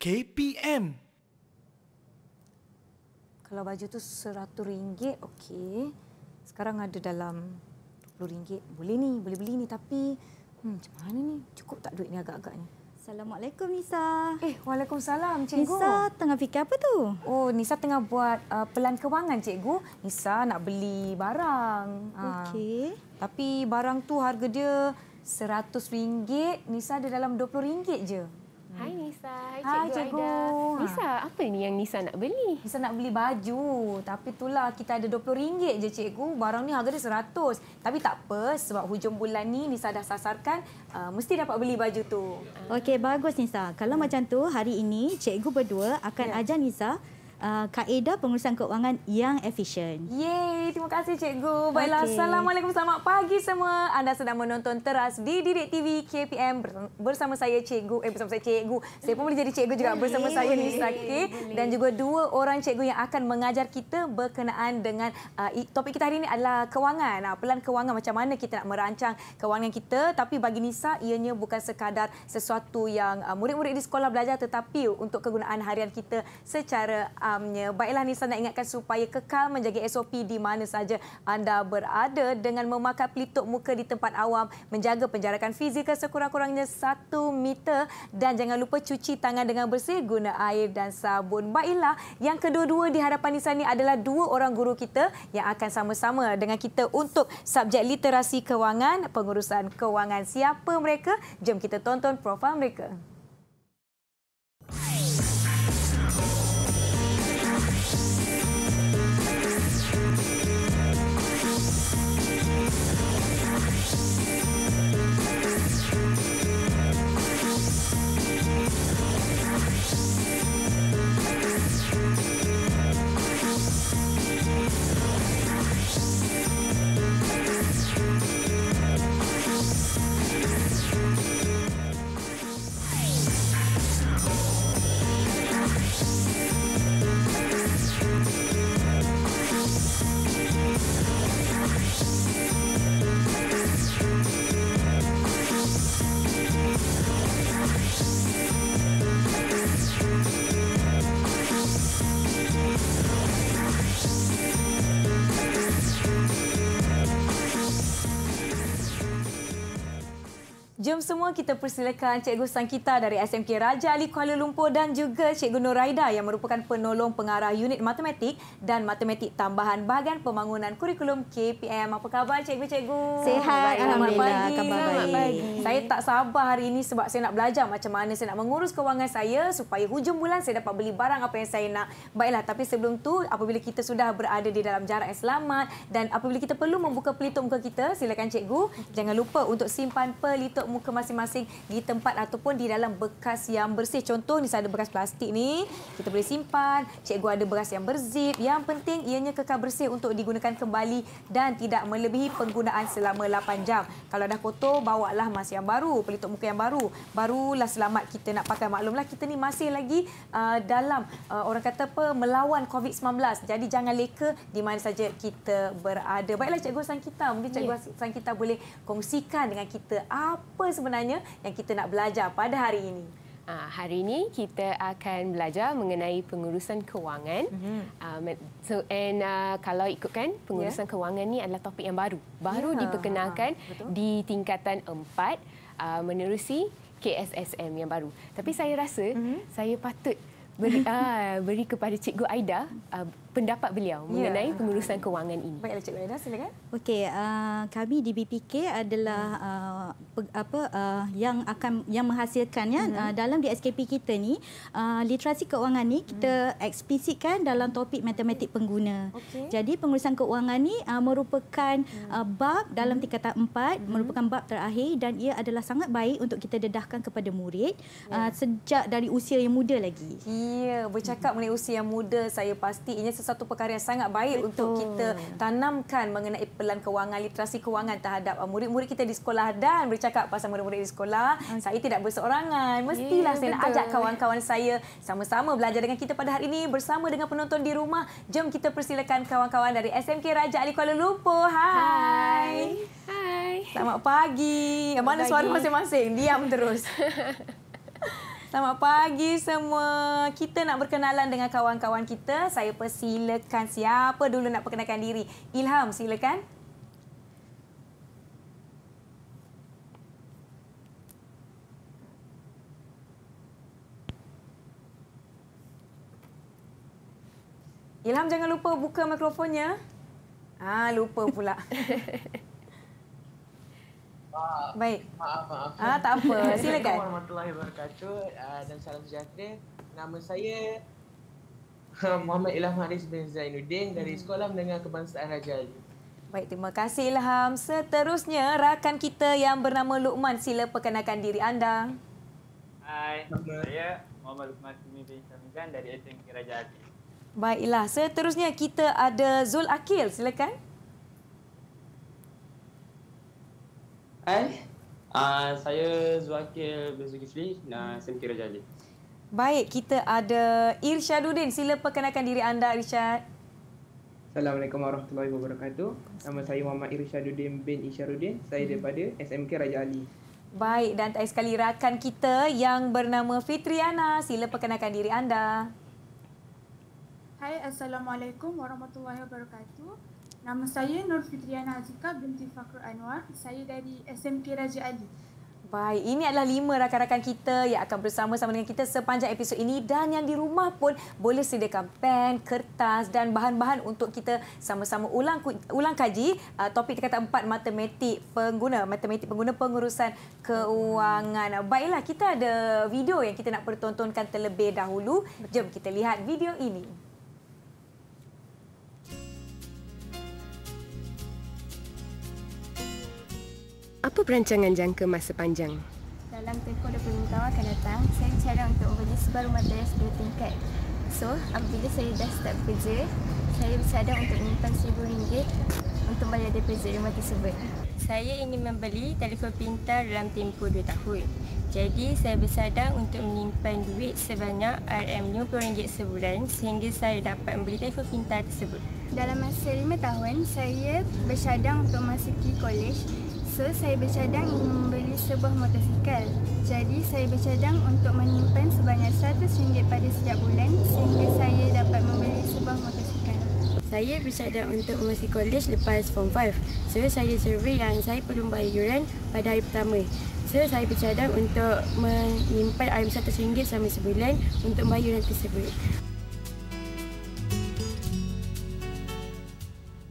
KPM. Kalau baju tu seratus ringgit, okey. Sekarang ada dalam dua puluh ringgit, Boleh ni, boleh beli ni. Tapi hmm, macam mana ni? Cukup tak duit ni agak-agaknya? Assalamualaikum Nisa. Eh, Waalaikumsalam Cikgu. Nisa tengah fikir apa tu? Oh, Nisa tengah buat uh, pelan kewangan Cikgu. Nisa nak beli barang. Ah. Okey. Ha. Tapi barang tu harga dia seratus ringgit. Nisa ada dalam dua puluh ringgit je. Hai hmm. Nisa, hai Cikgu hai, cikgu. Aida. Ha. Nisa, apa ni yang Nisa nak beli? Nisa nak beli baju. Tapi itulah kita ada RM20 je Cikgu. Barang ni harga dia RM100. Tapi tak apa sebab hujung bulan ni Nisa dah sasarkan uh, mesti dapat beli baju tu. Ah. Okey, bagus Nisa. Kalau hmm. macam tu hari ini Cikgu berdua akan yeah. ajar Nisa uh, kaedah pengurusan keuangan yang efisien. Yeay, terima kasih cikgu. Baiklah, okay. Assalamualaikum, selamat pagi semua. Anda sedang menonton Teras di Didik TV KPM bersama saya cikgu. Eh, bersama saya cikgu. Saya pun boleh jadi cikgu juga boleh, bersama saya boleh, Nisa okay? Dan juga dua orang cikgu yang akan mengajar kita berkenaan dengan uh, topik kita hari ini adalah kewangan. Uh, pelan kewangan, macam mana kita nak merancang kewangan kita. Tapi bagi Nisa, ianya bukan sekadar sesuatu yang uh, murid-murid uh, di sekolah belajar tetapi untuk kegunaan harian kita secara uh, amnya. Baiklah Nisa nak ingatkan supaya kekal menjaga SOP di mana saja anda berada dengan memakai pelitup muka di tempat awam, menjaga penjarakan fizikal sekurang-kurangnya satu meter dan jangan lupa cuci tangan dengan bersih guna air dan sabun. Baiklah, yang kedua-dua di hadapan Nisa ni adalah dua orang guru kita yang akan sama-sama dengan kita untuk subjek literasi kewangan, pengurusan kewangan. Siapa mereka? Jom kita tonton profil mereka. sebelum semua kita persilakan Cikgu Sangkita dari SMK Raja Ali Kuala Lumpur dan juga Cikgu Nuraida yang merupakan penolong pengarah unit matematik dan matematik tambahan bahagian pembangunan kurikulum KPM. Apa khabar Cikgu-Cikgu? Sehat. Baik, Alhamdulillah. Pagi. Saya tak sabar hari ini sebab saya nak belajar macam mana saya nak mengurus kewangan saya supaya hujung bulan saya dapat beli barang apa yang saya nak. Baiklah, tapi sebelum tu apabila kita sudah berada di dalam jarak yang selamat dan apabila kita perlu membuka pelitup muka kita, silakan Cikgu. Jangan lupa untuk simpan pelitup muka ke masing-masing di tempat ataupun di dalam bekas yang bersih. Contoh ni saya ada bekas plastik ni, kita boleh simpan. Cikgu ada bekas yang berzip. Yang penting ianya kekal bersih untuk digunakan kembali dan tidak melebihi penggunaan selama 8 jam. Kalau dah kotor, bawalah mask yang baru, pelitup muka yang baru. Barulah selamat kita nak pakai. Maklumlah kita ni masih lagi uh, dalam uh, orang kata apa melawan COVID-19. Jadi jangan leka di mana saja kita berada. Baiklah Cikgu Sangkita, mungkin Cikgu yeah. Sangkita boleh kongsikan dengan kita apa sebenarnya yang kita nak belajar pada hari ini? Ah, hari ini kita akan belajar mengenai pengurusan kewangan. Mm-hmm. so, and uh, kalau ikutkan pengurusan yeah. kewangan ni adalah topik yang baru, baru yeah. diperkenalkan ha, di tingkatan empat uh, menerusi KSSM yang baru. Tapi saya rasa mm-hmm. saya patut beri, uh, beri kepada Cikgu Aida uh, pendapat beliau ya. mengenai pengurusan kewangan ini. Baiklah Cik Wanda, silakan. Okey, uh, kami di BPK adalah uh, apa uh, yang akan yang menghasilkan ya mhm. uh, dalam di SKP kita ni uh, literasi kewangan ni kita hmm. eksplisitkan dalam topik matematik pengguna. Okay. Jadi pengurusan kewangan ni uh, merupakan mhm. uh, bab dalam mhm. tingkatan 4, hmm. merupakan bab terakhir dan ia adalah sangat baik untuk kita dedahkan kepada murid ya. uh, sejak dari usia yang muda lagi. Ya, bercakap mengenai usia yang muda saya pasti ini sesuatu perkara yang sangat baik Betul. untuk kita tanamkan mengenai pelan kewangan, literasi kewangan terhadap uh, murid-murid kita di sekolah dan bercakap pasal murid-murid di sekolah. Okay. Saya tidak berseorangan. Mestilah yeah, saya betul. nak ajak kawan-kawan saya sama-sama belajar dengan kita pada hari ini bersama dengan penonton di rumah. Jom kita persilakan kawan-kawan dari SMK Raja Ali Kuala Lumpur. Hai. Hai. Hai. Selamat pagi. Selamat Mana pagi. suara masing-masing? Diam terus. Selamat pagi semua. Kita nak berkenalan dengan kawan-kawan kita. Saya persilakan siapa dulu nak perkenalkan diri. Ilham, silakan. Ilham jangan lupa buka mikrofonnya. Ah, lupa pula. Baik. Maaf, maaf. Ah, tak apa. Silakan. Warahmatullahi wabarakatuh ah, dan salam sejahtera. Nama saya Muhammad Ilham Haris bin Zainuddin dari hmm. Sekolah Menengah Kebangsaan Raja Ali. Baik, terima kasih Ilham. Seterusnya, rakan kita yang bernama Luqman. Sila perkenalkan diri anda. Hai, nama saya Muhammad Luqman Timi bin Syamizan dari SMK Raja Ali. Baiklah, seterusnya kita ada Zul Akil. Silakan. Silakan. Hai. Uh, eh? ah, saya Zuakil Bezulkifli dan uh, saya Kira Jali. Baik, kita ada Irsyaduddin. Sila perkenalkan diri anda, Irsyad. Assalamualaikum warahmatullahi wabarakatuh. Nama saya Muhammad Irsyaduddin bin Isyaruddin. Saya hmm. daripada SMK Raja Ali. Baik, dan tak sekali rakan kita yang bernama Fitriana. Sila perkenalkan diri anda. Hai, Assalamualaikum warahmatullahi wabarakatuh. Nama saya Nur Fitriana Azika binti Fakhrul Anwar. Saya dari SMK Raja Ali. Baik, ini adalah lima rakan-rakan kita yang akan bersama-sama dengan kita sepanjang episod ini dan yang di rumah pun boleh sediakan pen, kertas dan bahan-bahan untuk kita sama-sama ulang ulang kaji ah, topik kata empat matematik pengguna, matematik pengguna pengurusan keuangan. Baiklah, kita ada video yang kita nak pertontonkan terlebih dahulu. Jom kita lihat video ini. apa perancangan jangka masa panjang? Dalam tempoh 25 tahun akan datang, saya cara untuk membeli sebarang materi sebuah tingkat. So, apabila saya dah start bekerja, saya bersadar untuk menyimpan RM1,000 untuk bayar deposit rumah tersebut. Saya ingin membeli telefon pintar dalam tempoh dua tahun. Jadi, saya bersadar untuk menyimpan duit sebanyak RM50 sebulan sehingga saya dapat membeli telefon pintar tersebut. Dalam masa lima tahun, saya bersadar untuk masuk ke kolej masa saya bercadang ingin membeli sebuah motosikal. Jadi saya bercadang untuk menyimpan sebanyak RM100 pada setiap bulan sehingga saya dapat membeli sebuah motosikal. Saya bercadang untuk masuk kolej lepas form 5. So saya survey yang saya perlu bayar yuran pada hari pertama. So saya bercadang untuk menyimpan RM100 selama sebulan untuk bayar yuran tersebut.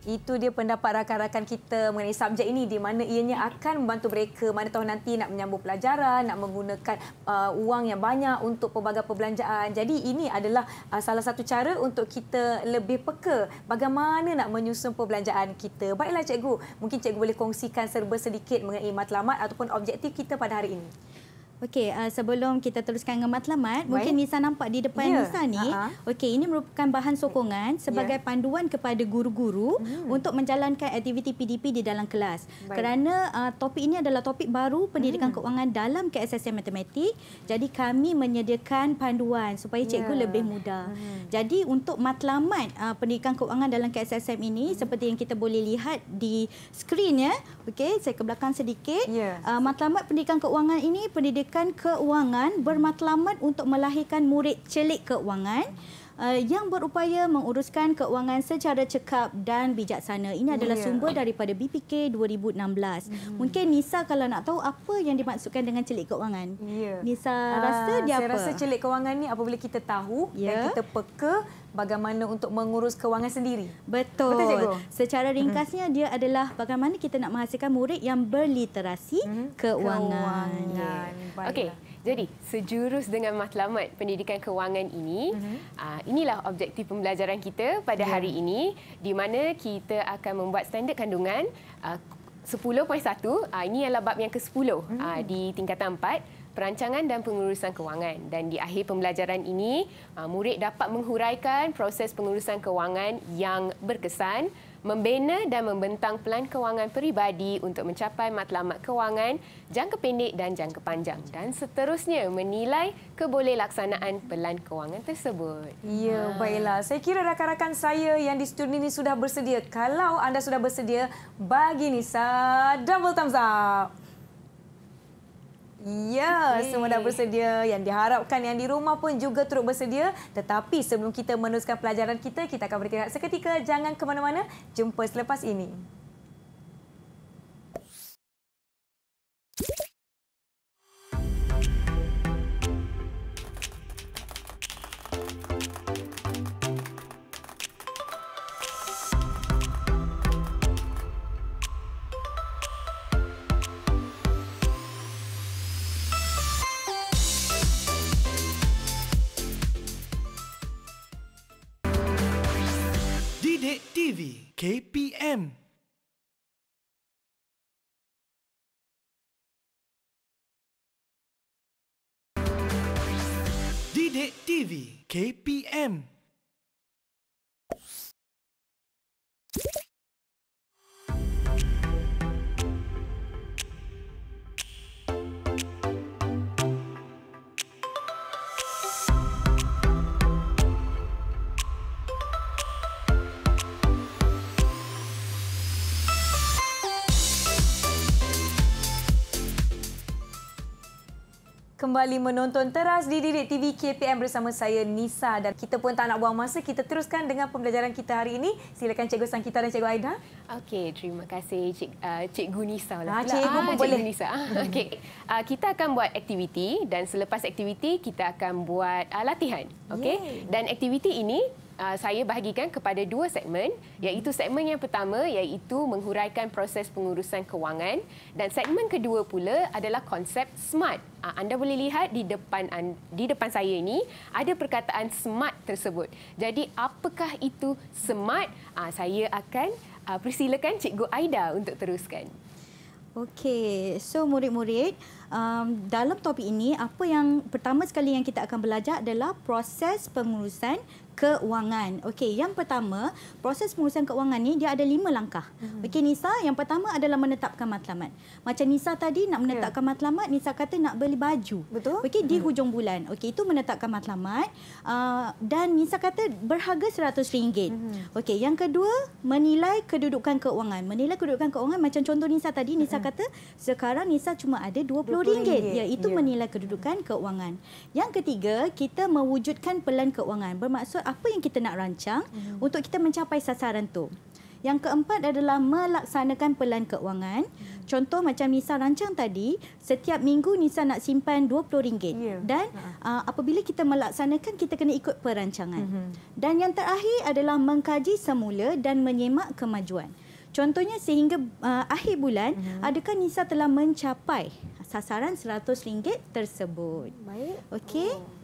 Itu dia pendapat rakan-rakan kita mengenai subjek ini di mana ianya akan membantu mereka mana tahu nanti nak menyambung pelajaran, nak menggunakan uh, wang yang banyak untuk pelbagai perbelanjaan. Jadi ini adalah uh, salah satu cara untuk kita lebih peka bagaimana nak menyusun perbelanjaan kita. Baiklah cikgu, mungkin cikgu boleh kongsikan serba sedikit mengenai matlamat ataupun objektif kita pada hari ini. Okey, uh, sebelum kita teruskan dengan matlamat, Why? mungkin Nisa nampak di depan yeah. Nisa ni. Uh-huh. Okey, ini merupakan bahan sokongan ya. sebagai yeah. panduan kepada guru-guru mm. untuk menjalankan aktiviti PDP di dalam kelas. Baik. Kerana uh, topik ini adalah topik baru pendidikan mm. keuangan dalam KSSM Matematik, jadi kami menyediakan panduan supaya ya. cikgu lebih mudah. Mm. Jadi untuk matlamat uh, pendidikan keuangan dalam KSSM ini mm. seperti yang kita boleh lihat di skrin ya. Okey, saya ke belakang sedikit. Yes. Ya. Uh, matlamat pendidikan keuangan ini pendidikan pendidikan keuangan bermatlamat untuk melahirkan murid celik keuangan uh, eh, yang berupaya menguruskan keuangan secara cekap dan bijaksana. Ini adalah yeah. sumber daripada BPK 2016. Hmm. Mungkin Nisa kalau nak tahu apa yang dimaksudkan dengan celik keuangan. Yeah. Nisa rasa uh, dia saya apa? rasa celik keuangan ni apabila kita tahu yeah. dan ya. kita peka bagaimana untuk mengurus kewangan sendiri. Betul. Betul Secara ringkasnya mm. dia adalah bagaimana kita nak menghasilkan murid yang berliterasi mm. kewangan. kewangan. Okey. Jadi, sejurus dengan matlamat pendidikan kewangan ini, mm -hmm. inilah objektif pembelajaran kita pada yeah. hari ini di mana kita akan membuat standard kandungan ah, 10.1, uh, ah, ini adalah bab yang ke-10 ah, hmm. di tingkatan 4 perancangan dan pengurusan kewangan dan di akhir pembelajaran ini ah, murid dapat menghuraikan proses pengurusan kewangan yang berkesan membina dan membentang pelan kewangan peribadi untuk mencapai matlamat kewangan jangka pendek dan jangka panjang dan seterusnya menilai kebolehlaksanaan pelan kewangan tersebut. Ya, ha. baiklah. Saya kira rakan-rakan saya yang di studio ini sudah bersedia. Kalau anda sudah bersedia, bagi Nisa double thumbs up. Ya, okay. semua dah bersedia. Yang diharapkan yang di rumah pun juga turut bersedia. Tetapi sebelum kita meneruskan pelajaran kita, kita akan bertindak seketika. Jangan ke mana-mana. Jumpa selepas ini. KPM. Didik TV KPM. kembali menonton teras di Didik TV KPM bersama saya Nisa dan kita pun tak nak buang masa kita teruskan dengan pembelajaran kita hari ini. Silakan Cikgu sangkita dan Cikgu Aida. Okey, terima kasih Cik, uh, Cikgu Nisa. Lah. Ha, Cikgu ah, pun boleh. Nisa. Ah, okey, uh, kita akan buat aktiviti dan selepas aktiviti kita akan buat uh, latihan. Okay. dan aktiviti ini Uh, saya bahagikan kepada dua segmen iaitu segmen yang pertama iaitu menghuraikan proses pengurusan kewangan dan segmen kedua pula adalah konsep smart. Uh, anda boleh lihat di depan di depan saya ini ada perkataan smart tersebut. Jadi apakah itu smart? Uh, saya akan persilakan Cikgu Aida untuk teruskan. Okey, so murid-murid, um, dalam topik ini apa yang pertama sekali yang kita akan belajar adalah proses pengurusan keuangan. Okey, yang pertama, proses pengurusan keuangan ni dia ada lima langkah. Hmm. Okey Nisa, yang pertama adalah menetapkan matlamat. Macam Nisa tadi nak menetapkan yeah. matlamat, Nisa kata nak beli baju. Betul. Okey, di hmm. hujung bulan. Okey, itu menetapkan matlamat. Uh, dan Nisa kata berharga RM100. Hmm. Okey, yang kedua, menilai kedudukan keuangan. Menilai kedudukan keuangan macam contoh Nisa tadi, Nisa hmm. kata sekarang Nisa cuma ada RM20. Ya, itu yeah. menilai kedudukan keuangan. Yang ketiga, kita mewujudkan pelan keuangan. Bermaksud apa yang kita nak rancang mm-hmm. untuk kita mencapai sasaran tu. Yang keempat adalah melaksanakan pelan keuangan. Mm-hmm. Contoh macam Nisa rancang tadi, setiap minggu Nisa nak simpan RM20 yeah. dan uh-huh. uh, apabila kita melaksanakan kita kena ikut perancangan. Mm-hmm. Dan yang terakhir adalah mengkaji semula dan menyemak kemajuan. Contohnya sehingga uh, akhir bulan mm-hmm. adakah Nisa telah mencapai sasaran RM100 tersebut. Baik. Okey. Oh.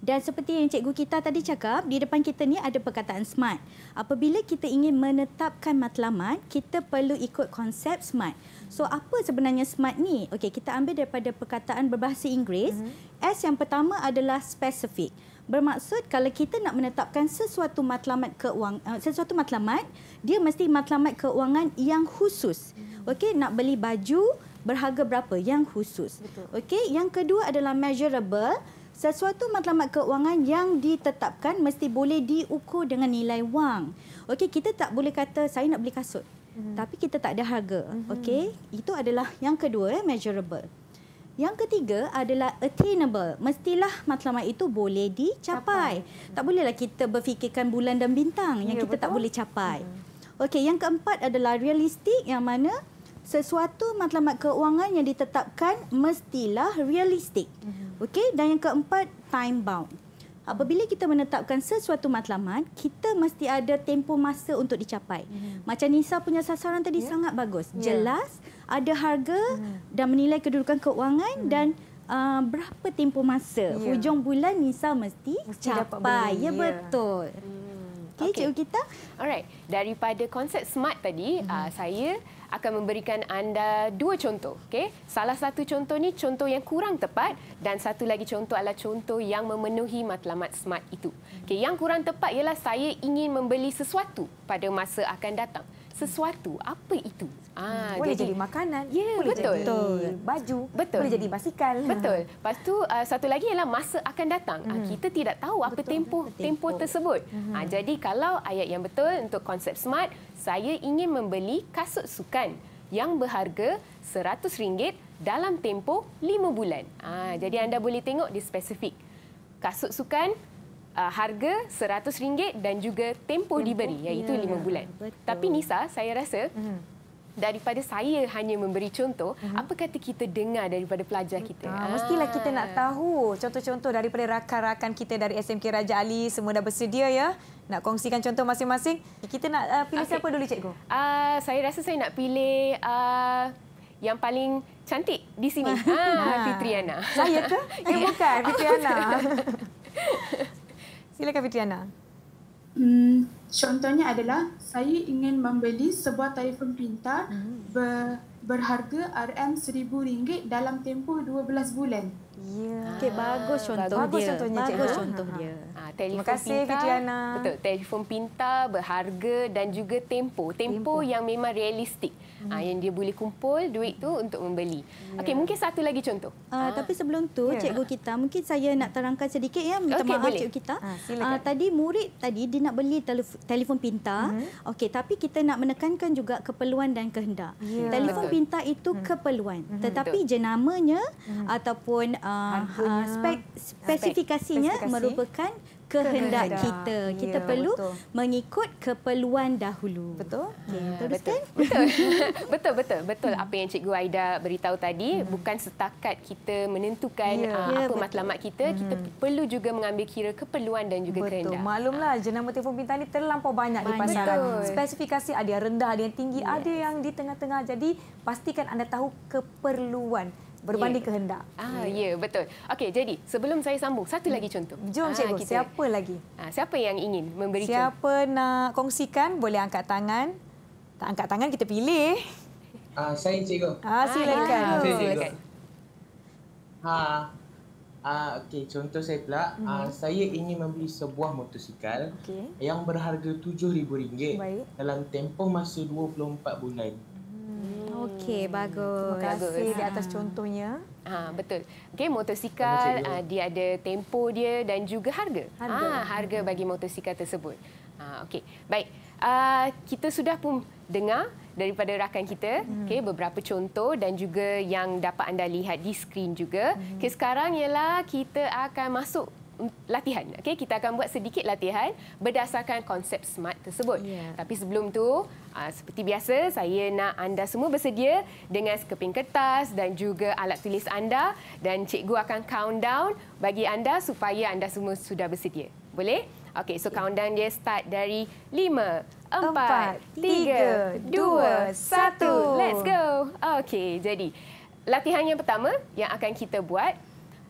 Dan seperti yang Cikgu kita tadi cakap, di depan kita ni ada perkataan smart. Apabila kita ingin menetapkan matlamat, kita perlu ikut konsep smart. So apa sebenarnya smart ni? Okey, kita ambil daripada perkataan berbahasa Inggeris. Uh-huh. S yang pertama adalah specific. Bermaksud kalau kita nak menetapkan sesuatu matlamat keuangan, uh, eh, sesuatu matlamat, dia mesti matlamat keuangan yang khusus. Mhm. Okey, nak beli baju berharga berapa yang khusus. Okey, yang kedua adalah measurable sesuatu matlamat keuangan yang ditetapkan mesti boleh diukur dengan nilai wang. Okey, kita tak boleh kata saya nak beli kasut. Mm-hmm. Tapi kita tak ada harga. Mm-hmm. Okey, itu adalah yang kedua, eh, measurable. Yang ketiga adalah attainable. Mestilah matlamat itu boleh dicapai. Capai. Tak bolehlah kita berfikirkan bulan dan bintang yang yeah, kita betul. tak boleh capai. Mm-hmm. Okey, yang keempat adalah realistik yang mana sesuatu matlamat keuangan yang ditetapkan mestilah realistik. Mhm. Okey, dan yang keempat time bound. Apabila kita menetapkan sesuatu matlamat, kita mesti ada tempoh masa untuk dicapai. Mhm. Macam Nisa punya sasaran tadi yeah. sangat bagus. Ya. Jelas, ada harga hmm. dan menilai kedudukan keuangan yeah. Hmm. dan Uh, berapa tempoh masa yeah. hujung bulan Nisa mesti, mesti capai. Ya yeah. betul. Hmm. Okey okay. cikgu kita. Alright. Daripada konsep smart tadi, mm-hmm. uh, saya akan memberikan anda dua contoh. Okay? Salah satu contoh ni contoh yang kurang tepat dan satu lagi contoh adalah contoh yang memenuhi matlamat smart itu. Okay, yang kurang tepat ialah saya ingin membeli sesuatu pada masa akan datang sesuatu apa itu ah hmm, boleh jadi, jadi makanan ya, boleh betul. jadi betul. baju betul. boleh jadi basikal betul lepas tu uh, satu lagi ialah masa akan datang ah, hmm. kita tidak tahu betul. apa tempoh tempoh tersebut hmm. ha, jadi kalau ayat yang betul untuk konsep smart saya ingin membeli kasut sukan yang berharga RM100 dalam tempoh 5 bulan ha, jadi anda boleh tengok di spesifik kasut sukan uh, harga RM100 dan juga tempoh, tempoh diberi iaitu ya. 5 ya, bulan. Betul. Tapi Nisa, saya rasa hmm. daripada saya hanya memberi contoh, hmm. apa kata kita dengar daripada pelajar Betul. kita? Ah. Mestilah kita nak ah. tahu contoh-contoh daripada rakan-rakan kita dari SMK Raja Ali semua dah bersedia ya nak kongsikan contoh masing-masing. Kita nak uh, pilih okay. siapa dulu cikgu? Uh, saya rasa saya nak pilih uh, yang paling cantik di sini. Ha, Fitriana. Saya ke? Eh, ya bukan, Fitriana. Silakan Fitriana. Hmm, contohnya adalah saya ingin membeli sebuah telefon pintar hmm. ber, berharga RM1000 dalam tempoh 12 bulan. Yeah. Ya. Okay, bagus contoh bagus dia. Ha, contohnya, bagus contoh dia. Ha, Terima kasih, Fitriana. Betul, telefon pintar, berharga dan juga tempo. Tempo, tempo. yang memang realistik. Ah, hmm. Ha, yang dia boleh kumpul duit tu untuk membeli. Yeah. Okey, mungkin satu lagi contoh. Uh, ha. Tapi sebelum tu, yeah. cikgu kita, mungkin saya nak terangkan sedikit ya. Minta okay, maaf, cikgu kita. Ha, uh, tadi murid tadi dia nak beli telef telefon pintar. Hmm. Okey, tapi kita nak menekankan juga keperluan dan kehendak. Yeah. Telefon betul. pintar itu hmm. keperluan. Hmm. Tetapi betul. jenamanya hmm. ataupun... Uh, uh, uh, spek, spesifikasinya, spesifikasinya merupakan kehendak Kena. kita. Ah, kita ya, perlu betul. mengikut keperluan dahulu. Betul? Okay. Ya, betul, betul. Betul. betul, betul, Apa yang Cikgu Aida beritahu tadi, hmm. bukan setakat kita menentukan ya, uh, ya, matlamat kita, hmm. kita perlu juga mengambil kira keperluan dan juga betul. kehendak. Maklumlah, jenama telefon pintar ini terlampau banyak, banyak. di pasaran. Betul. Spesifikasi ada yang rendah, ada yang tinggi, ya. ada yang di tengah-tengah. Jadi, pastikan anda tahu keperluan berbanding yeah. kehendak. Ah, ya, yeah, betul. Okey, jadi sebelum saya sambung, satu hmm. lagi contoh. Jom, ah, Cikgu. Ah, kita... Siapa lagi? Ah, siapa yang ingin memberi contoh? Siapa nak kongsikan, boleh angkat tangan. Tak angkat tangan, kita pilih. Ah, saya, Cikgu. Ah, ah ya. silakan. Ah, saya, Cikgu. Ha. Ah, okay. contoh saya pula. Ah, hmm. Ah, saya ingin membeli sebuah motosikal okay. yang berharga RM7,000 dalam tempoh masa 24 bulan. Hmm. Okey, bagus. Terima kasih bagus. di atas contohnya. Ha, betul. Okey, motosikal ha, dia ada tempo dia dan juga harga. Harga, ha, harga bagi motosikal tersebut. Ha, Okey, baik. Uh, kita sudah pun dengar daripada rakan kita hmm. okay, beberapa contoh dan juga yang dapat anda lihat di skrin juga. Hmm. Okay, sekarang ialah kita akan masuk latihan. Okey, kita akan buat sedikit latihan berdasarkan konsep SMART tersebut. Yeah. Tapi sebelum tu, ah, seperti biasa, saya nak anda semua bersedia dengan sekeping kertas dan juga alat tulis anda dan cikgu akan countdown bagi anda supaya anda semua sudah bersedia. Boleh? Okey, so ya. countdown dia start dari 5 4 3 2 1. Let's go. Okey, jadi latihan yang pertama yang akan kita buat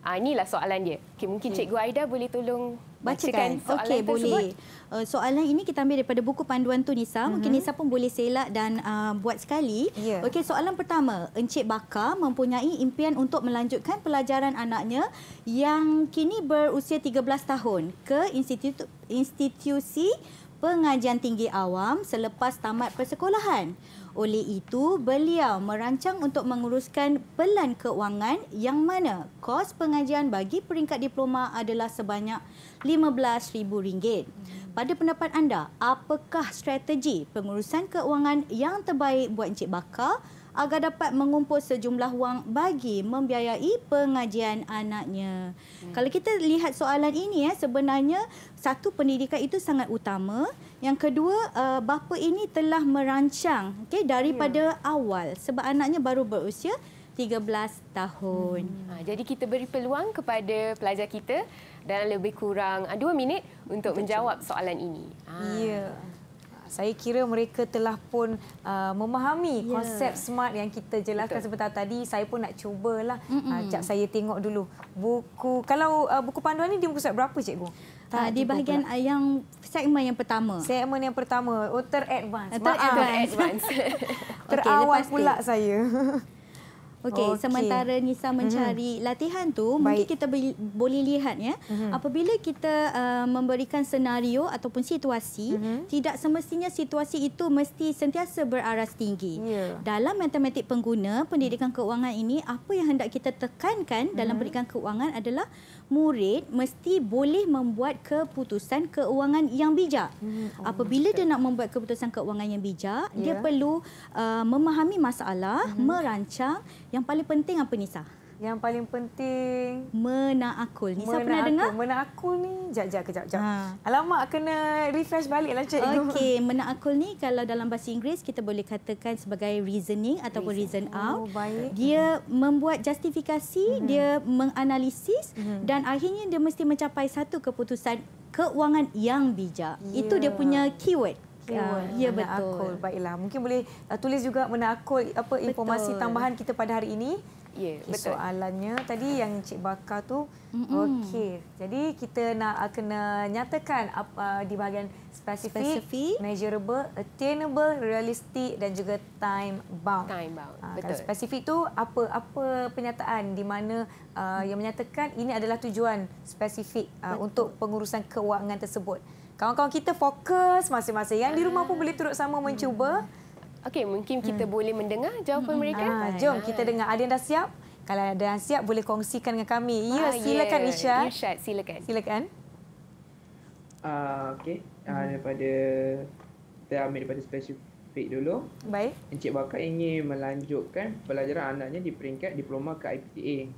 Ah, inilah soalan dia. Okay, mungkin Cikgu Aida boleh tolong bacakan, bacakan soalan okay, tersebut. Boleh. Uh, soalan ini kita ambil daripada buku panduan tu Nisa. Mungkin mm -hmm. Nisa pun boleh selak dan uh, buat sekali. Yeah. Okey, soalan pertama. Encik Bakar mempunyai impian untuk melanjutkan pelajaran anaknya yang kini berusia 13 tahun ke institu institusi pengajian tinggi awam selepas tamat persekolahan. Oleh itu, beliau merancang untuk menguruskan pelan keuangan yang mana kos pengajian bagi peringkat diploma adalah sebanyak RM15,000. Pada pendapat anda, apakah strategi pengurusan keuangan yang terbaik buat Encik Bakar agar dapat mengumpul sejumlah wang bagi membiayai pengajian anaknya. Hmm. Kalau kita lihat soalan ini, ya, sebenarnya satu pendidikan itu sangat utama. Yang kedua, uh, bapa ini telah merancang okay, daripada hmm. awal sebab anaknya baru berusia 13 tahun. Hmm. Ha, jadi kita beri peluang kepada pelajar kita dalam lebih kurang 2 ah, minit untuk Betul. menjawab soalan ini. Ha. Ya saya kira mereka telah pun uh, memahami yeah. konsep smart yang kita jelaskan Betul. sebentar tadi. Saya pun nak cubalah. Ah, sekejap uh, saya tengok dulu. buku. Kalau uh, buku panduan ini di buku surat berapa, Cikgu? Ah, tak, di bahagian pula. Ah, yang segmen yang pertama. Segmen yang pertama. Oh, ter-advance. Ter-advance. Ter-awal okay, pula saya. Okey, okay. sementara Nisa mhm. mencari mm -hmm. latihan tu, Baik. mungkin kita boleh lihat ya. Mm -hmm. Apabila kita uh, memberikan senario ataupun situasi, mm -hmm. tidak semestinya situasi itu mesti sentiasa beraras tinggi. Yeah. Dalam matematik pengguna, pendidikan keuangan ini apa yang hendak kita tekankan dalam mm -hmm. pendidikan keuangan adalah murid mesti boleh membuat keputusan keuangan yang bijak. Mm -hmm. Apabila dia nak membuat keputusan keuangan yang bijak, yeah. dia ya. perlu uh, memahami masalah, mm -hmm. merancang yang paling penting apa Nisa? Yang paling penting menaakul. Nisa menakul. pernah dengar? Menakul ni jap jap kejap Ha. Alamak kena refresh baliklah cikgu. Okey, menakul ni kalau dalam bahasa Inggeris kita boleh katakan sebagai reasoning ataupun reason, reason out. Oh, baik. Dia membuat justifikasi, hmm. dia menganalisis hmm. dan akhirnya dia mesti mencapai satu keputusan keuangan yang bijak. Yeah. Itu dia ya. punya keyword ya, ya betul. akul. Baiklah, mungkin boleh uh, tulis juga benda akul apa informasi tambahan kita pada hari ini. Ya, okay, betul. Soalannya tadi yang Cik Bakar tu. Okey. Jadi kita nak uh, kena nyatakan apa uh, di bahagian specific, specific, measurable, attainable, realistic dan juga time bound. Time bound. Uh, betul. Kalau specific tu apa apa penyataan di mana uh, yang menyatakan ini adalah tujuan spesifik uh, untuk pengurusan kewangan tersebut. Kawan-kawan kita fokus masing-masing. Yang di rumah pun boleh turut sama mencuba. Hmm. Okey, mungkin kita hmm. boleh mendengar jawapan hmm. mereka. Ah, jom kita dengar. Ada yang dah siap? Kalau ada yang siap, boleh kongsikan dengan kami. Ya, ah, silakan ya. Isha. Isha, silakan. Silakan. Uh, Okey, uh, daripada... Kita ambil daripada spesifik dulu. Baik. Encik Bakar ingin melanjutkan pelajaran anaknya di peringkat diploma ke IPTA.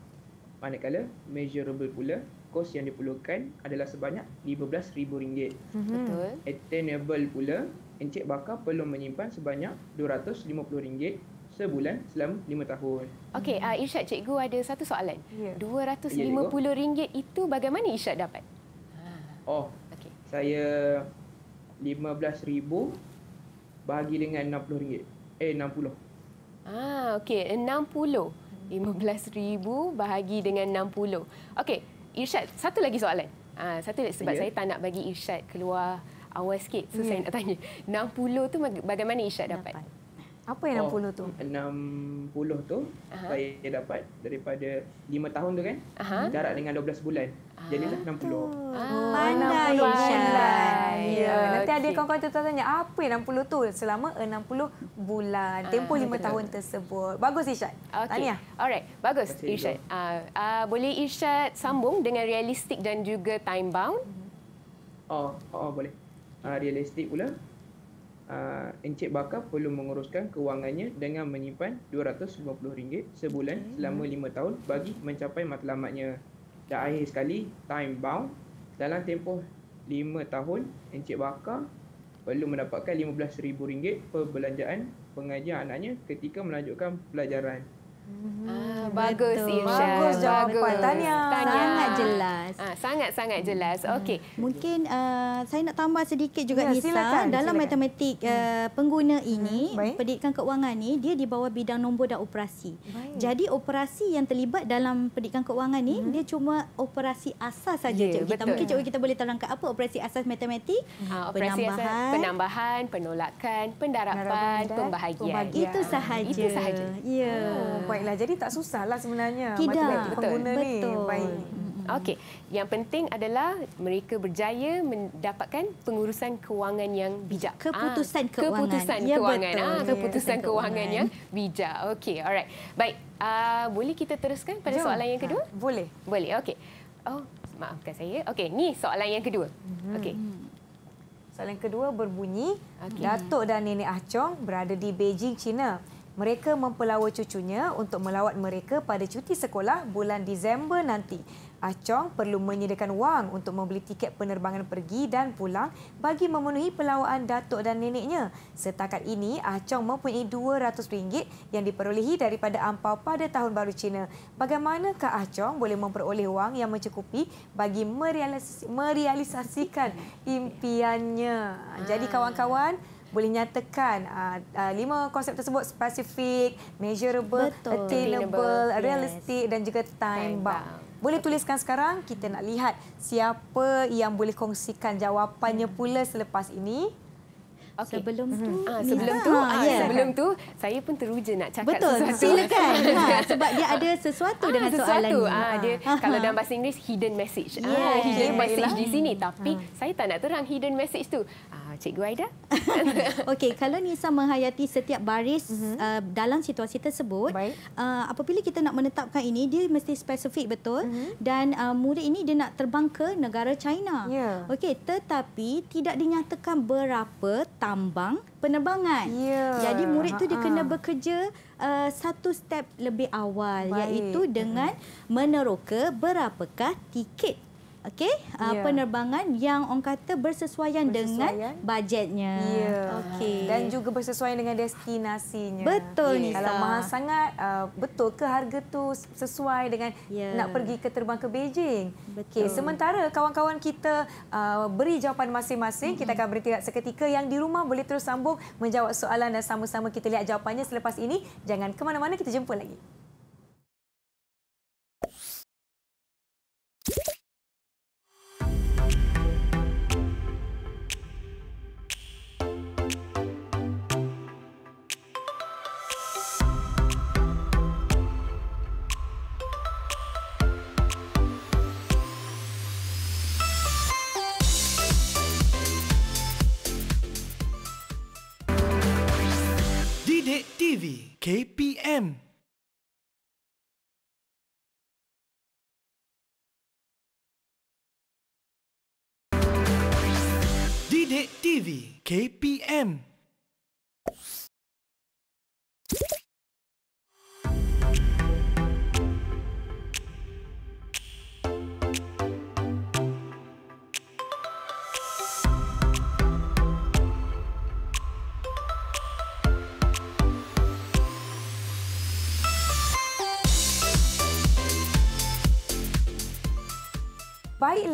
Manakala, measurable pula kos yang diperlukan adalah sebanyak RM15,000. Mhm. Betul. Attainable pula, Encik Bakar perlu menyimpan sebanyak RM250 sebulan selama 5 tahun. Okey, uh, Irsyad Cikgu ada satu soalan. RM250 yeah. yeah, itu bagaimana Irsyad dapat? Ah. Oh, okay. saya RM15,000 bagi dengan RM60. Eh, RM60. Ah, okey, RM60. RM15,000 bahagi dengan 60 Okey, Irsyad, satu lagi soalan. Ha, satu lagi sebab yeah. saya tak nak bagi Irsyad keluar awal sikit. So yeah. saya ya. nak tanya, 60 tu bagaimana Irsyad dapat? dapat. Apa yang oh, 60 tu? 60 tu uh-huh. saya dapat daripada 5 tahun tu kan. Uh-huh. Jarak dengan 12 bulan. Jadi lah 60. Ah, oh, pandai bulan. Ya. ya nanti okay. ada kawan-kawan tu tanya, apa yang 60 tu selama 60 bulan? Tempoh ah, 5 betul. tahun tersebut. Bagus Ishan. Okay. Tahniah. Alright, bagus Ishan. Uh, uh, boleh Ishan sambung hmm. dengan realistik dan juga time bound? Oh, oh, oh boleh. Uh, realistik pula uh, Encik Bakar perlu menguruskan kewangannya dengan menyimpan RM250 sebulan okay. Hmm. selama 5 tahun bagi mencapai matlamatnya. Dan akhir sekali, time bound. Dalam tempoh 5 tahun, Encik Bakar perlu mendapatkan RM15,000 perbelanjaan pengajian anaknya ketika melanjutkan pelajaran. Ah, hmm, bagus, Insya. Bagus jawapan. Tahniah. Tahniah. Sangat jelas. Ah, sangat-sangat ha, jelas. Hmm. Okey. Mungkin uh, saya nak tambah sedikit juga, ya, Nisa. Silakan, dalam silakan. matematik uh, pengguna ini, Baik. pendidikan keuangan ini, dia di bawah bidang nombor dan operasi. Baik. Jadi operasi yang terlibat dalam pendidikan keuangan ini, hmm. dia cuma operasi asas saja. Ya, kita. Mungkin cikgu kita boleh terangkan apa operasi asas matematik? Ha, operasi penambahan. Asas, penambahan, penolakan, pendarapan, pendarapan pembahagian. pembahagian. Itu ya. sahaja. Itu sahaja. Ya. Oh, baiklah. Jadi tak susahlah sebenarnya Tidak. matematik Betul. pengguna Betul. ni. Baik. Okey, yang penting adalah mereka berjaya mendapatkan pengurusan kewangan yang bijak. Keputusan ah, kewangan. Keputusan ya, kewangan. Betul. Ah, ya, keputusan, keputusan kewangan yang bijak. Okey, alright. Baik, uh, boleh kita teruskan pada Jom. soalan yang kedua? Ha, boleh. Boleh, okey. Oh, maafkan saya. Okey, ni soalan yang kedua. Mm-hmm. Okey. Soalan kedua berbunyi, okay. Datuk dan Nenek Ah Chong berada di Beijing, China. Mereka mempelawa cucunya untuk melawat mereka pada cuti sekolah bulan Disember nanti. Ah Chong perlu menyediakan wang untuk membeli tiket penerbangan pergi dan pulang bagi memenuhi pelawaan datuk dan neneknya. Setakat ini, Ah Chong mempunyai RM200 yang diperolehi daripada ampau pada Tahun Baru Cina. Bagaimanakah Ah Chong boleh memperoleh wang yang mencukupi bagi merealis merealisasikan impiannya? Jadi ah. kawan-kawan, boleh nyatakan uh, uh, lima konsep tersebut spesifik, measurable, Betul. attainable, yes. realistic dan juga time bound. Boleh tuliskan sekarang kita nak lihat siapa yang boleh kongsikan jawapannya hmm. pula selepas ini. Okay. Sebelum mhm. tu, ah, sebelum lah. tu, ah, yeah. Ya. sebelum tu saya pun teruja nak cakap Betul. sesuatu. Betul. Silakan. Ha, sebab dia ada sesuatu ah, dengan sesuatu. soalan ni. Ah, dia ah. kalau dalam bahasa Inggeris hidden message. Yeah. Ah, hidden yeah. message di lah. sini tapi ah. saya tak nak terang hidden message tu. Ah, Ah, Cikgu Aida. Okey, kalau Nisa menghayati setiap baris uh mhm. -huh. uh, dalam situasi tersebut, uh, apabila kita nak menetapkan ini, dia mesti spesifik betul. Uh mhm. -huh. Dan uh, murid ini dia nak terbang ke negara China. Yeah. Okey, tetapi tidak dinyatakan berapa tambang penerbangan. Yeah. Jadi murid itu dia kena bekerja uh, satu step lebih awal, Baik. iaitu dengan mhm. meneroka berapakah tiket okey yeah. uh, ya. penerbangan yang orang kata bersesuaian, bersesuaian. dengan bajetnya yeah. okey dan juga bersesuaian dengan destinasinya betul yeah. kalau mahal sangat uh, betul ke harga tu sesuai dengan yeah. nak pergi ke terbang ke Beijing okey sementara kawan-kawan kita uh, beri jawapan masing-masing mm-hmm. kita akan berhenti seketika yang di rumah boleh terus sambung menjawab soalan dan sama-sama kita lihat jawapannya selepas ini jangan ke mana-mana kita jumpa lagi KPM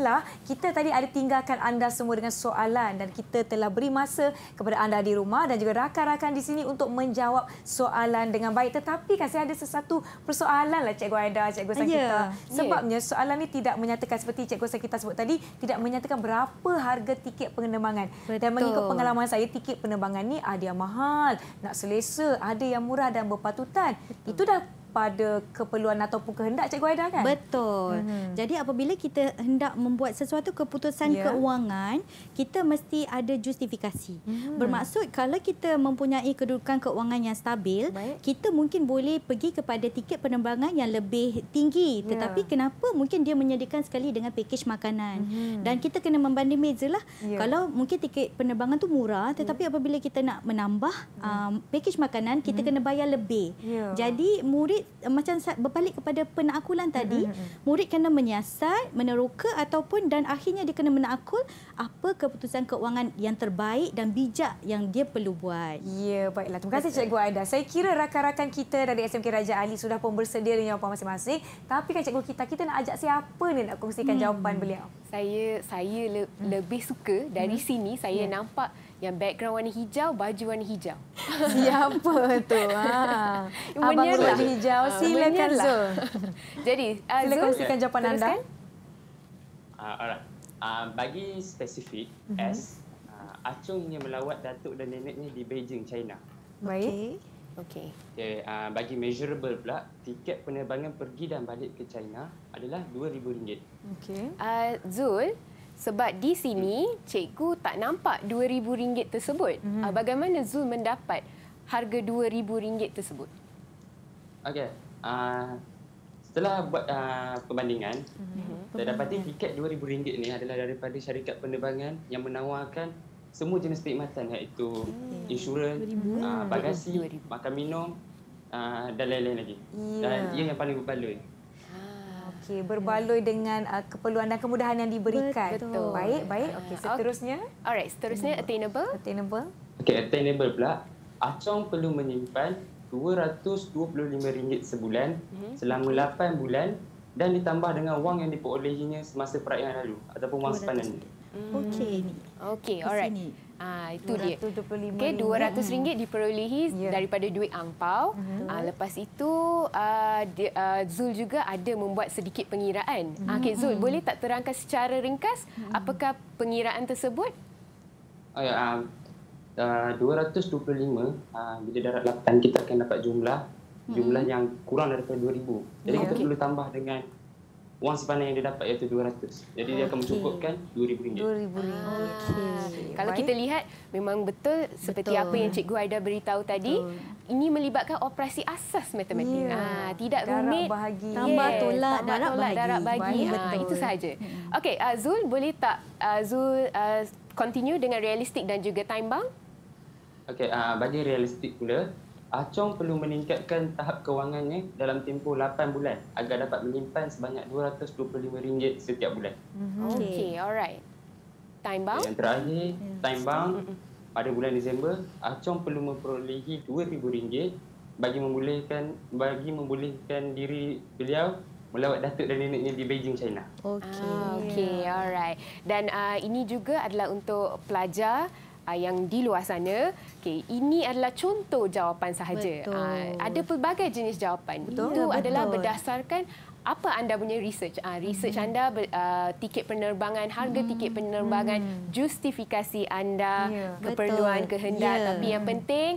Aliza, kita tadi ada tinggalkan anda semua dengan soalan dan kita telah beri masa kepada anda di rumah dan juga rakan-rakan di sini untuk menjawab soalan dengan baik. Tetapi kan saya ada sesuatu persoalan lah Cikgu Aida, Cikgu Sakita. Yeah. Ya. Sebabnya yeah. soalan ini tidak menyatakan seperti Cikgu Sakita sebut tadi, tidak menyatakan berapa harga tiket penerbangan. Betul. Dan mengikut pengalaman saya, tiket penerbangan ni ada yang mahal, nak selesa, ada yang murah dan berpatutan. Betul. Itu dah pada keperluan ataupun kehendak Cikgu Aida kan? Betul. Hmm. Jadi apabila kita hendak membuat sesuatu keputusan yeah. keuangan, kita mesti ada justifikasi. Hmm. Bermaksud kalau kita mempunyai kedudukan keuangan yang stabil, Baik. kita mungkin boleh pergi kepada tiket penerbangan yang lebih tinggi. Ya. Tetapi yeah. kenapa mungkin dia menyediakan sekali dengan pakej makanan. Hmm. Dan kita kena membanding meja lah. Yeah. Kalau mungkin tiket penerbangan tu murah, ya. tetapi yeah. apabila kita nak menambah yeah. um, pakej makanan, kita hmm. kena bayar lebih. Yeah. Jadi murid uh, macam berbalik kepada penakulan tadi mm-hmm, mm-hmm. murid kena menyiasat meneroka ataupun dan akhirnya dia kena menakul apa keputusan keuangan yang terbaik dan bijak yang dia perlu buat. Ya baiklah terima kasih cikgu Aida. Saya kira rakan-rakan kita dari SMK Raja Ali sudah pun bersedia dengan jawapan masing-masing tapi kan cikgu kita kita nak ajak siapa ni nak kongsikan mm. jawapan beliau. Saya saya le- mm. lebih suka dari mm. sini saya yeah. nampak yang background warna hijau, baju warna hijau. Siapa tu? Ha. Abang berwarna oh, ah, lah. hijau, uh, ah, silakan Zul. Jadi, uh, Zul. Silakan kongsikan jawapan anda. Uh, alright. Uh, bagi spesifik, uh-huh. S. Uh, Acung ingin melawat datuk dan neneknya di Beijing, China. Baik. Okey. Okay. okay. okay uh, bagi measurable pula, tiket penerbangan pergi dan balik ke China adalah RM2,000. Okey. Uh, Zul, sebab di sini cikgu tak nampak RM2,000 tersebut. Mm -hmm. Bagaimana Zul mendapat harga RM2,000 tersebut? Okey. Uh, setelah buat uh, perbandingan, mm -hmm. saya dapati tiket RM2,000 ini adalah daripada syarikat penerbangan yang menawarkan semua jenis perkhidmatan iaitu okay. insurans, uh, bagasi, makan minum uh, dan lain-lain lagi. Yeah. Dan ya. ia yang paling berbaloi. Okey, hmm. berbaloi dengan uh, keperluan dan kemudahan yang diberikan. Betul. Baik, baik. Okey, seterusnya. Okay. Alright, seterusnya attainable. Attainable. Okey, attainable pula. Acong perlu menyimpan RM225 sebulan mhm. selama 8 bulan dan ditambah dengan wang yang diperolehinya semasa perayaan lalu ataupun wang sepanjang ini. Okey hmm. ni. Okey, alright. Sini. Ah itu dia. Okey 200 ringgit diperolehi hmm. yeah. daripada duit angpau. Mm-hmm. Ah lepas itu ah uh, Zul juga ada membuat sedikit pengiraan. Mm-hmm. Okey Zul hmm. boleh tak terangkan secara ringkas mm-hmm. apakah pengiraan tersebut? Oh ya um, uh, 225 uh, bila darat lapan kita akan dapat jumlah hmm. jumlah mm-hmm. yang kurang daripada 2000. Jadi yeah. kita okay. perlu tambah dengan wang simpanan yang dia dapat iaitu 200. Jadi okay. dia akan mencukupkan RM2000. RM2000. Okey. Kan ah, Kalau kita lihat memang betul seperti betul. apa yang cikgu Aida beritahu tadi, betul. ini melibatkan operasi asas matematik. Yeah. Ah, tidak darab rumit. Bahagi. Tambah tolak yeah. darab, darab, darab bagi. bagi. Ha, itu sahaja. Hmm. Okey, Azul ah, boleh tak Azul ah, continue dengan realistik dan juga time bound? Okey, uh, bagi realistik pula Ah Chong perlu meningkatkan tahap kewangannya eh, dalam tempoh 8 bulan agar dapat menyimpan sebanyak RM225 setiap bulan. Mhm. Okey, okay. alright. Time bound? Yang terakhir, ya. time bound pada bulan Disember, Ah Chong perlu memperolehi RM2,000 bagi membolehkan bagi membolehkan diri beliau melawat datuk dan neneknya di Beijing, China. Okey, ah, okey, alright. Dan uh, ini juga adalah untuk pelajar Ah, yang di luar sana. Okay, ini adalah contoh jawapan sahaja. Ah, betul. ada pelbagai jenis jawapan. Betul. Itu ya, adalah berdasarkan apa anda punya research. Uh, research hmm. anda, uh, tiket penerbangan, harga hmm. tiket penerbangan, hmm. justifikasi anda, ya, keperluan, betul. kehendak. Ya. Tapi yang penting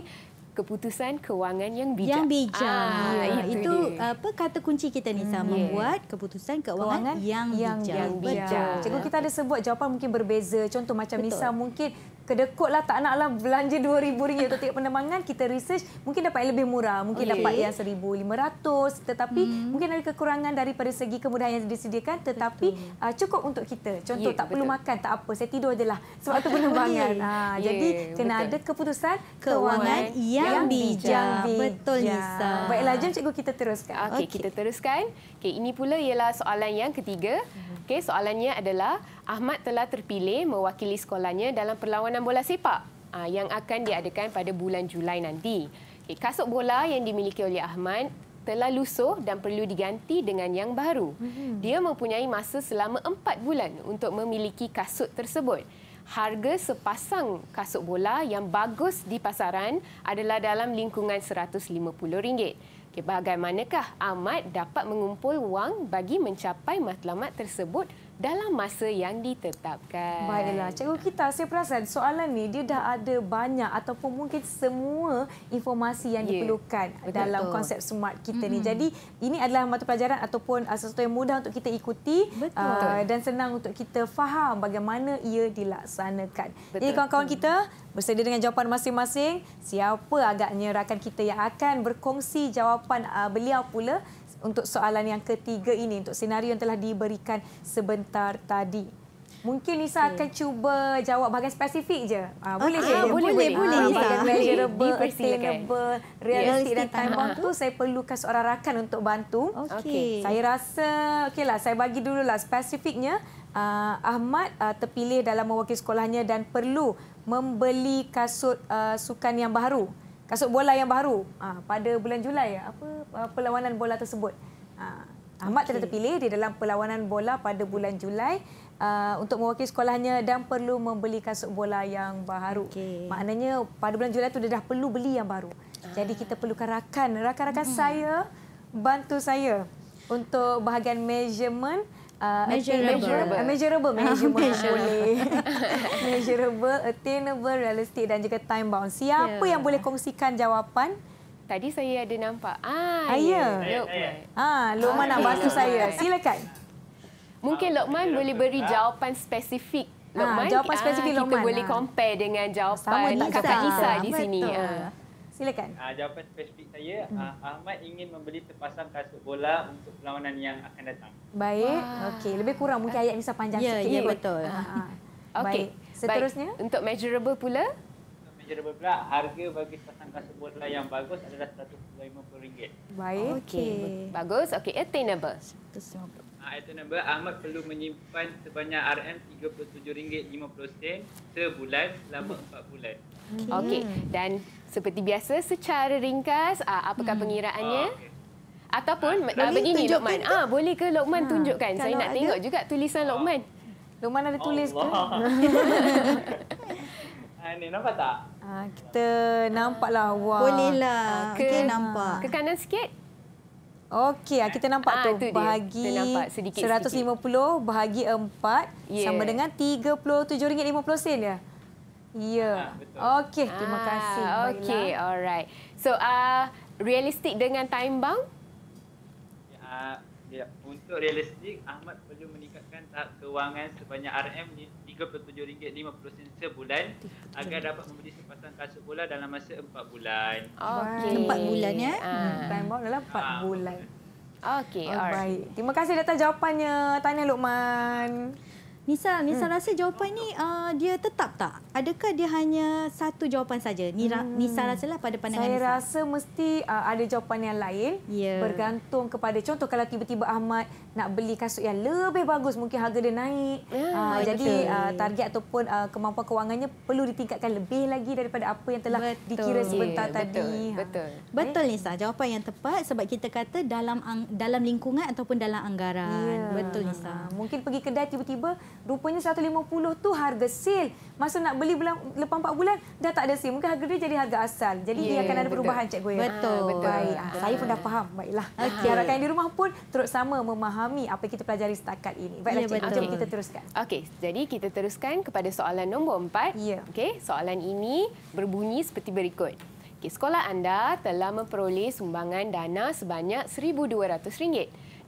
keputusan kewangan yang bijak. Yang bijak. Ah, ya, itu itu apa kata kunci kita ni sama yeah. Hmm. buat keputusan kewangan, kewangan yang, yang bijak. Yang bijak. Cikgu kita ada sebut jawapan mungkin berbeza. Contoh macam Nisa mungkin kedekut lah tak nak lah belanja RM2,000 untuk tiket penerbangan, kita research mungkin dapat yang lebih murah. Mungkin okay. dapat yang RM1,500 tetapi hmm. mungkin ada kekurangan daripada segi kemudahan yang disediakan tetapi uh, cukup untuk kita. Contoh yeah, tak betul. perlu makan, tak apa, saya tidur je lah sebab tu penerbangan. Okay. Ha, yeah, jadi betul. kena ada keputusan kewangan, yang, yang bijak. bijak. Betul ya. Nisa. Baiklah, jom cikgu kita teruskan. Okey, okay. kita teruskan. Okey, ini pula ialah soalan yang ketiga. Okey, soalannya adalah Ahmad telah terpilih mewakili sekolahnya dalam perlawanan bola sepak ah, yang akan diadakan pada bulan Julai nanti. Okey, kasut bola yang dimiliki oleh Ahmad telah lusuh dan perlu diganti dengan yang baru. Hmm. Dia mempunyai masa selama empat bulan untuk memiliki kasut tersebut. Harga sepasang kasut bola yang bagus di pasaran adalah dalam lingkungan RM150. Okay, bagaimanakah Ahmad dapat mengumpul wang bagi mencapai matlamat tersebut dalam masa yang ditetapkan. Baiklah, Cikgu Kita, saya perasan soalan ni dia dah ada banyak ataupun mungkin semua informasi yang yeah. diperlukan Betul dalam konsep smart kita mm -hmm. ni. Jadi, ini adalah mata pelajaran ataupun ah, sesuatu yang mudah untuk kita ikuti uh, dan senang untuk kita faham bagaimana ia dilaksanakan. Betul Jadi, ya, kawan-kawan kita, bersedia dengan jawapan masing-masing. Siapa agaknya rakan kita yang akan berkongsi jawapan uh, beliau pula untuk soalan yang ketiga ini untuk senario yang telah diberikan sebentar tadi. Mungkin Lisa okay. akan cuba jawab bahagian spesifik je. Ah, ah boleh okay. je. Ah, boleh, boleh, boleh. Ah, bahagian measurable, attainable, realistic dan time bound ah. tu saya perlukan seorang rakan untuk bantu. Okey. Saya rasa okeylah saya bagi dulu lah spesifiknya. Uh, Ahmad uh, terpilih dalam mewakili sekolahnya dan perlu membeli kasut uh, sukan yang baru kasut bola yang baru ha, pada bulan Julai apa ah, perlawanan bola tersebut. Ha, Ahmad okay. telah terpilih di dalam perlawanan bola pada bulan Julai uh, untuk mewakili sekolahnya dan perlu membeli kasut bola yang baru. Okay. Maknanya pada bulan Julai tu dia dah perlu beli yang baru. Jadi kita perlukan rakan, rakan-rakan hmm saya bantu saya untuk bahagian measurement Uh, measurable. Measurable. Measurable. Ah, measurable, attainable, realistic dan juga time bound. Siapa yeah. yang boleh kongsikan jawapan? Tadi saya ada nampak. Ah, ah ya. Yeah. Ah, Lokman nak bantu ah. saya. Silakan. Mungkin ah, Lokman boleh beri jawapan spesifik. Lokman, ha, jawapan spesifik ah, kita Lokman. Kita boleh compare dengan jawapan Sama Kakak Isa di sini. Betul. Ah. Silakan. Uh, jawapan spesifik saya, hmm. uh, Ahmad ingin membeli sepasang kasut bola untuk perlawanan yang akan datang. Baik. Okey, lebih kurang mungkin ayat ni panjang yeah, sikit. Ya, yeah, betul. Uh-huh. Okey, seterusnya. Baik. Untuk measurable pula? Untuk measurable pula, harga bagi sepasang kasut bola yang bagus adalah RM150. Baik. Okey. Okay. Bagus. Okey, attainable item number Ahmad perlu menyimpan sebanyak RM37.50 sebulan selama 4 hmm. bulan. Hmm. Okey. Okay. Dan seperti biasa secara ringkas ah, apakah hmm. pengiraannya? Ah, okay. Ataupun boleh ah. begini Lokman. Ke? Ah boleh ke Lokman ha, tunjukkan? Saya nak ada. tengok juga tulisan Lokman. Lokman ada tulis Allah. ke? Ini nampak tak? Ah kita nampaklah wah. Bolehlah. Ke, okay, nampak. Ke kanan sikit. Okey, ah, kita nampak ha, tu. tu bahagi nampak 150 bahagi 4 yeah. sama dengan RM37.50 ya? Ya. Okey, terima ha, kasih. Okey, alright. So, uh, realistik dengan time bang? Ya, ya, untuk realistik, Ahmad perlu meningkatkan tahap kewangan sebanyak RM ni RM37.50 sebulan RM37. agar dapat membeli sepasang kasut bola dalam masa 4 bulan. Okey. 4 bulan ya. Ah. Hmm, time bound dalam 4 ah. bulan. Okey, oh, alright. Baik. Terima kasih datang jawapannya. Tanya Lukman. Nisa, Nisa hmm. rasa jawapan ni uh, dia tetap tak? Adakah dia hanya satu jawapan saja? Nisa, hmm. Nisa rasalah pada pandangan saya Nisa. Saya rasa mesti uh, ada jawapan yang lain. Yeah. Bergantung kepada contoh kalau tiba-tiba Ahmad nak beli kasut yang lebih bagus, mungkin harga dia naik. Yeah, ya, uh, ya, jadi uh, target ataupun uh, kemampuan kewangannya perlu ditingkatkan lebih lagi daripada apa yang telah betul. dikira sebentar yeah, tadi. Betul. Ha. Betul. betul Nisa, jawapan yang tepat sebab kita kata dalam dalam lingkungan ataupun dalam anggaran. Yeah. Betul Nisa. Mungkin pergi kedai tiba-tiba Rupanya 150 tu harga sale. Masa nak beli bulan, lepas 4 bulan, dah tak ada sale. Mungkin harga dia jadi harga asal. Jadi yeah, dia ya, akan ada betul. perubahan, Cikgu. Ya? Betul. Ha, betul. Baik. Ha, saya pun dah ah. faham. Baiklah. Okay. Harapkan di rumah pun terus sama memahami apa kita pelajari setakat ini. Baiklah, ya, Cikgu. Jom kita teruskan. Okey. Jadi kita teruskan kepada soalan nombor 4. Yeah. Okay. Soalan ini berbunyi seperti berikut. Okay. Sekolah anda telah memperoleh sumbangan dana sebanyak RM1,200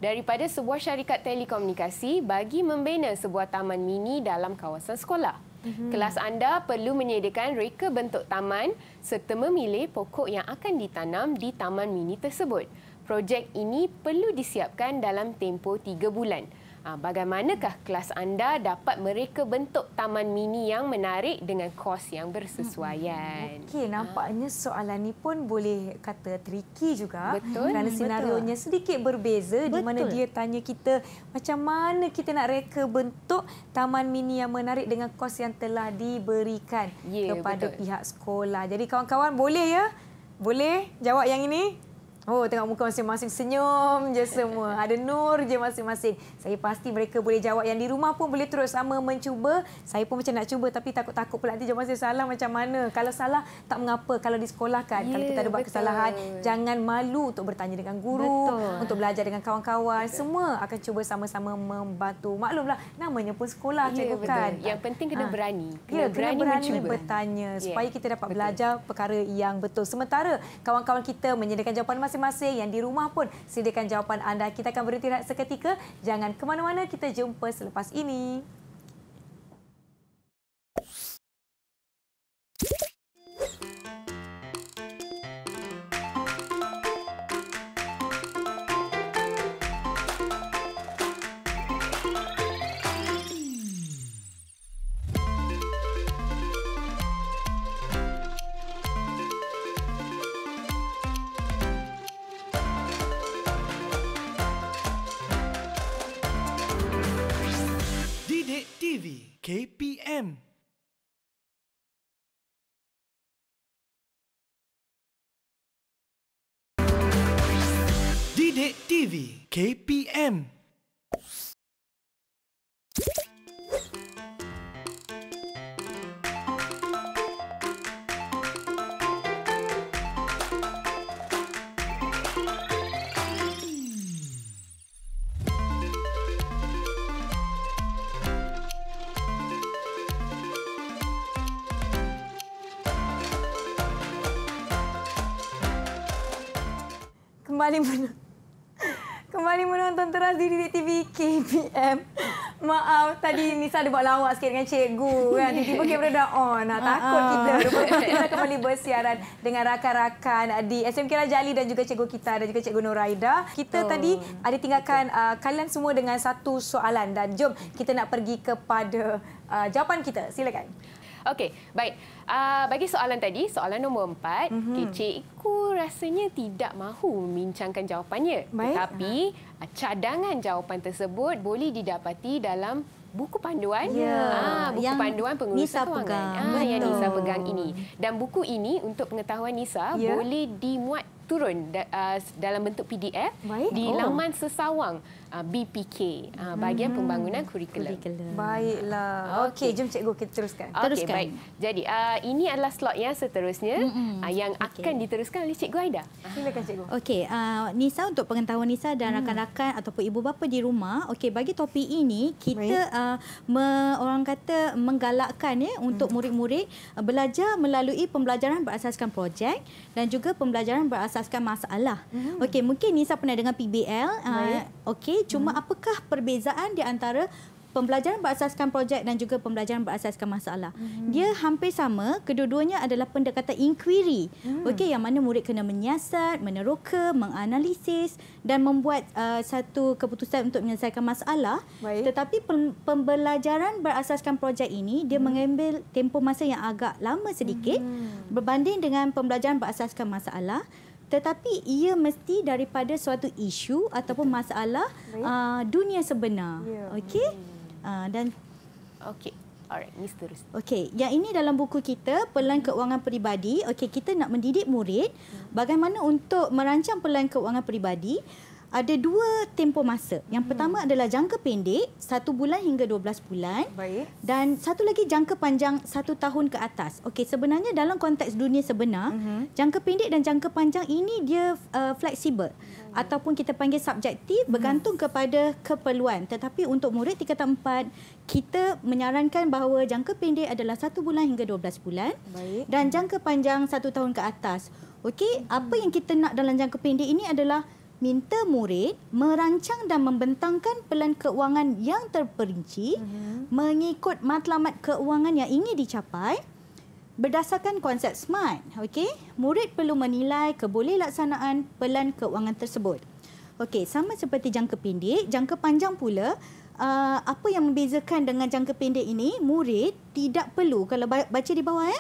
daripada sebuah syarikat telekomunikasi bagi membina sebuah taman mini dalam kawasan sekolah. Mhm. Kelas anda perlu menyediakan reka bentuk taman serta memilih pokok yang akan ditanam di taman mini tersebut. Projek ini perlu disiapkan dalam tempoh tiga bulan. Ha, bagaimanakah kelas anda dapat mereka bentuk taman mini yang menarik dengan kos yang bersesuaian? Okey, nampaknya ha. soalan ini pun boleh kata tricky juga. Betul. Kerana senarionya sedikit berbeza Betul. di mana dia tanya kita macam mana kita nak reka bentuk taman mini yang menarik dengan kos yang telah diberikan yeah, kepada betul. pihak sekolah. Jadi kawan-kawan boleh ya? Boleh jawab yang ini? Oh, tengok muka masing-masing senyum je semua. Ada nur je masing-masing. Saya pasti mereka boleh jawab yang di rumah pun boleh terus sama mencuba. Saya pun macam nak cuba tapi takut-takut pula nanti jawapan saya salah macam mana. Kalau salah, tak mengapa. Kalau di sekolah kan, yeah, kalau kita ada buat betul. kesalahan, jangan malu untuk bertanya dengan guru, betul. untuk belajar dengan kawan-kawan. Semua akan cuba sama-sama membantu. Maklumlah, namanya pun sekolah, yeah, betul. kan. Yang penting kena ha. berani. Ya, kena, yeah, berani kena berani mencuba. bertanya ya, supaya kita dapat betul. belajar perkara yang betul. Sementara, kawan-kawan kita menyediakan jawapan masing masing-masing yang di rumah pun sediakan jawapan anda. Kita akan berhenti seketika. Jangan ke mana-mana. Kita jumpa selepas ini. KPM. Didik TV KPM. kembali men- kembali menonton teras di Direct TV KPM. Maaf tadi Nisa ada buat lawak sikit dengan cikgu kan. Tiba-tiba kamera dah on. Nah, takut uh-uh. kita. Rupanya kita kembali bersiaran dengan rakan-rakan di SMK Rajali dan juga cikgu kita dan juga cikgu Noraida. Kita oh. tadi ada tinggalkan uh, kalian semua dengan satu soalan dan jom kita nak pergi kepada uh, jawapan kita. Silakan. Okey, baik. Uh, bagi soalan tadi, soalan nombor empat, mm-hmm. okay, rasanya tidak mahu bincangkan jawapannya. Baik. Tetapi uh cadangan jawapan tersebut boleh didapati dalam buku panduan yeah. ah, buku yang panduan pengurusan Nisa kewangan pegang. Ah, yang Nisa pegang ini dan buku ini untuk pengetahuan Nisa yeah. boleh dimuat turun uh, dalam bentuk PDF Baik. di oh. laman sesawang Uh, BPK uh, bahagian hmm. pembangunan kurikulum. kurikulum. Baiklah. Ah, okey, okay, jom cikgu kita teruskan. Okay, teruskan. Baik. Jadi uh, ini adalah slot yang seterusnya mm-hmm. uh, yang okay. akan diteruskan oleh cikgu Aida. Silakan cikgu. Okey, uh, Nisa untuk pengetahuan Nisa dan hmm. rakan-rakan ataupun ibu bapa di rumah, okey bagi topik ini kita uh, me, orang kata menggalakkan ya untuk hmm. murid-murid uh, belajar melalui pembelajaran berasaskan projek dan juga pembelajaran berasaskan masalah. Hmm. Okey, mungkin Nisa pernah dengan PBL. Uh, okey, cuma hmm. apakah perbezaan di antara pembelajaran berasaskan projek dan juga pembelajaran berasaskan masalah. Hmm. Dia hampir sama, kedua-duanya adalah pendekatan inquiry. Hmm. Okey, yang mana murid kena menyiasat, meneroka, menganalisis dan membuat uh, satu keputusan untuk menyelesaikan masalah. Baik. Tetapi pembelajaran berasaskan projek ini dia hmm. mengambil tempoh masa yang agak lama sedikit hmm. berbanding dengan pembelajaran berasaskan masalah tetapi ia mesti daripada suatu isu ataupun Betul. masalah uh, dunia sebenar. Yeah. Okey? Hmm. Uh, dan okey. Alright, Miss terus. Okey, yang ini dalam buku kita Pelan Keuangan Peribadi. Okey, kita nak mendidik murid hmm. bagaimana untuk merancang pelan keuangan peribadi ada dua tempoh masa. Yang hmm. pertama adalah jangka pendek, satu bulan hingga dua belas bulan. Baik. Dan satu lagi jangka panjang, satu tahun ke atas. Okey, sebenarnya dalam konteks dunia sebenar, hmm. jangka pendek dan jangka panjang ini dia uh, fleksibel. Hmm. Ataupun kita panggil subjektif, mhm. bergantung kepada keperluan. Tetapi untuk murid tingkat empat, kita menyarankan bahawa jangka pendek adalah satu bulan hingga dua belas bulan. Baik. Dan jangka panjang satu tahun ke atas. Okey, hmm. apa mhm. yang kita nak dalam jangka pendek ini adalah minta murid merancang dan membentangkan pelan keuangan yang terperinci mm-hmm. mengikut matlamat keuangan yang ingin dicapai berdasarkan konsep SMART. Okey, murid perlu menilai kebolehlaksanaan pelan keuangan tersebut. Okey, sama seperti jangka pendek, jangka panjang pula Uh, apa yang membezakan dengan jangka pendek ini murid tidak perlu kalau baca di bawah ya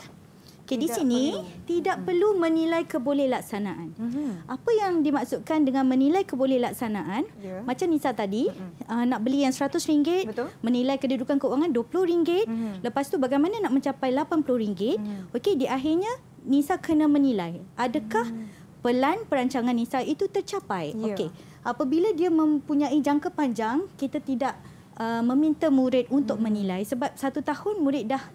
Okay, di sini perlu. tidak hmm. perlu menilai kebolehlaksanaan. Hmm. Apa yang dimaksudkan dengan menilai kebolehlaksanaan? Yeah. Macam Nisa tadi, hmm. uh, nak beli yang RM100, Betul? menilai kedudukan keuangan RM20. Hmm. Lepas tu bagaimana nak mencapai RM80? Hmm. Okey, di akhirnya Nisa kena menilai. Adakah hmm. pelan perancangan Nisa itu tercapai? Yeah. Okey. Apabila dia mempunyai jangka panjang, kita tidak uh, meminta murid untuk hmm. menilai. Sebab satu tahun murid dah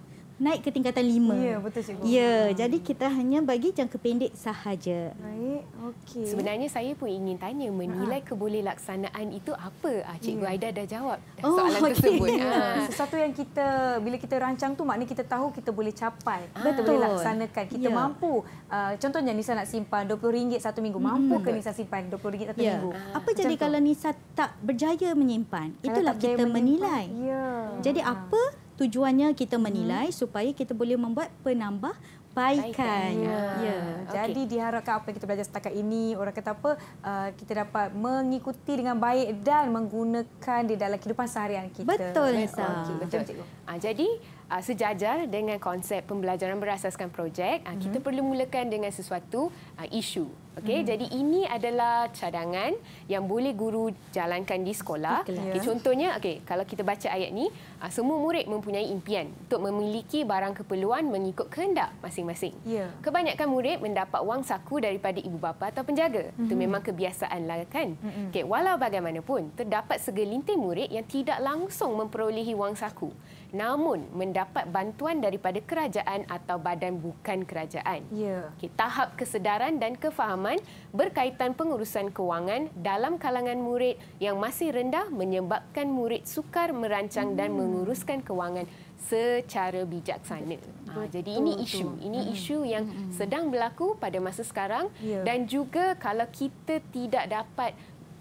naik ke tingkatan lima. Ya, betul cikgu. Ya, hmm. jadi kita hanya bagi jangka pendek sahaja. Baik, okey. Sebenarnya saya pun ingin tanya menilai ha. keboleh laksanaan itu apa? Ah, cikgu ya. Aida dah jawab oh, soalan oh, okay. tersebut. Ya. Ah. Sesuatu yang kita bila kita rancang tu maknanya kita tahu kita boleh capai, ah, kita betul. boleh laksanakan, kita ya. mampu. Uh, contohnya Nisa nak simpan RM20 satu minggu, mm-hmm. mampu ke Nisa simpan RM20 satu ya. minggu? Apa jadi kalau Nisa tak berjaya menyimpan? Itulah kita menyimpan. menilai. Ya. Jadi apa tujuannya kita hmm. menilai hmm. supaya kita boleh membuat penambah baikkan. Ya. ya. Jadi okay. diharapkan apa yang kita belajar setakat ini orang kata apa uh, kita dapat mengikuti dengan baik dan menggunakan di dalam kehidupan seharian kita. Betul. Okay. Betul. Betul. Okay. Uh, jadi uh, sejajar dengan konsep pembelajaran berasaskan projek, uh, kita mhm. perlu mulakan dengan sesuatu uh, isu. Okay, hmm. Jadi ini adalah cadangan yang boleh guru jalankan di sekolah. Okay, contohnya, okay, kalau kita baca ayat ni, uh, semua murid mempunyai impian untuk memiliki barang keperluan mengikut kehendak masing-masing. Yeah. Kebanyakan murid mendapat wang saku daripada ibu bapa atau penjaga. Hmm. Itu mhm. memang kebiasaan lah kan? Mhm. Okay, walau bagaimanapun, terdapat segelintir murid yang tidak langsung memperolehi wang saku namun mendapat bantuan daripada kerajaan atau badan bukan kerajaan. Ya. Okay, tahap kesedaran dan kefahaman berkaitan pengurusan kewangan dalam kalangan murid yang masih rendah menyebabkan murid sukar merancang hmm. dan menguruskan kewangan secara bijaksana. Ha, jadi ini Betul. isu, ini hmm. isu yang hmm, hmm. sedang berlaku pada masa sekarang ya. dan juga kalau kita tidak dapat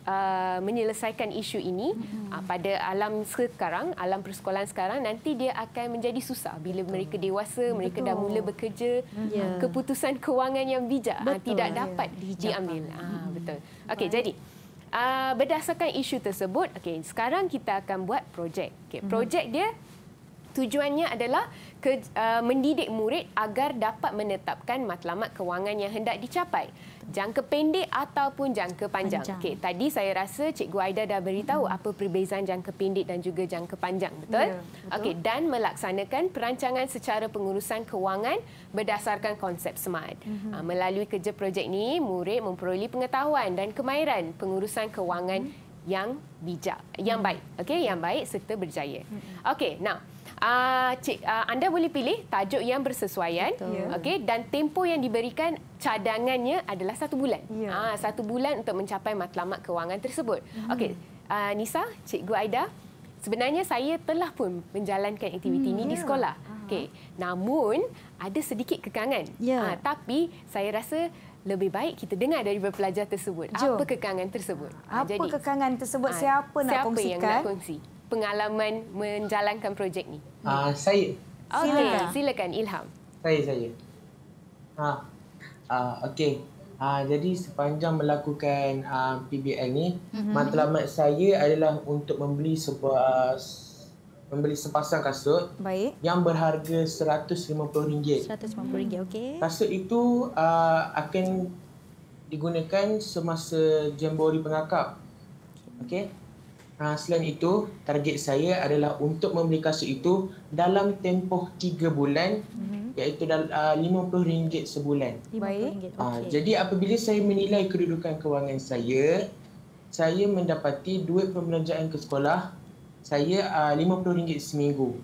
Uh, menyelesaikan isu ini mm-hmm. uh, pada alam sekarang, alam persekolahan sekarang, nanti dia akan menjadi susah bila Betul. mereka dewasa, mereka dah mula bekerja, mm-hmm. uh, yeah. keputusan kewangan yang bijak uh, Betul. tidak dapat yeah. diambil. Uh, Betul. Okey, jadi. Uh, berdasarkan isu tersebut, okay, sekarang kita akan buat projek. Okay, projek dia tujuannya adalah ke, uh, mendidik murid agar dapat menetapkan matlamat kewangan yang hendak dicapai jangka pendek ataupun jangka panjang. panjang. Okey, tadi saya rasa Cikgu Aida dah beritahu hmm. apa perbezaan jangka pendek dan juga jangka panjang, betul? Ya, betul. Okey, dan melaksanakan perancangan secara pengurusan kewangan berdasarkan konsep SMART. Hmm. Melalui kerja projek ini, murid memperoleh pengetahuan dan kemahiran pengurusan kewangan hmm. yang bijak, yang hmm. baik. Okey, yang baik serta berjaya. Hmm. Okey, now Ah, cik, uh, anda boleh pilih tajuk yang bersesuaian ya. okay, dan tempo yang diberikan cadangannya adalah satu bulan. Ya. Uh, satu bulan untuk mencapai matlamat kewangan tersebut. Hmm. Okay, uh, Nisa, Cikgu Aida, sebenarnya saya telah pun menjalankan aktiviti hmm, ini di ya. sekolah. Okay. Namun, ada sedikit kekangan. Ya. Uh, tapi saya rasa lebih baik kita dengar dari pelajar tersebut. Jom. Apa kekangan tersebut? Apa Jadi, kekangan tersebut? Siapa, nak siapa yang nak kongsikan? pengalaman menjalankan projek ni? Uh, saya. Okay. Oh, Silakan. Silakan, Ilham. Saya, saya. Ha. Uh, ah, okay. Uh, ah, jadi sepanjang melakukan uh, PBL ni, mm-hmm. matlamat saya adalah untuk membeli sebuah membeli sepasang kasut Baik. yang berharga RM150. RM150, okey. Kasut itu uh, akan digunakan semasa jambori pengakap. Okey. Uh, selain itu, target saya adalah untuk membeli kasut itu dalam tempoh tiga bulan mm-hmm. iaitu dalam uh, RM50 sebulan. Baik. Uh, Jadi apabila saya menilai kedudukan kewangan saya, saya mendapati duit pembelanjaan ke sekolah saya ah, uh, RM50 seminggu.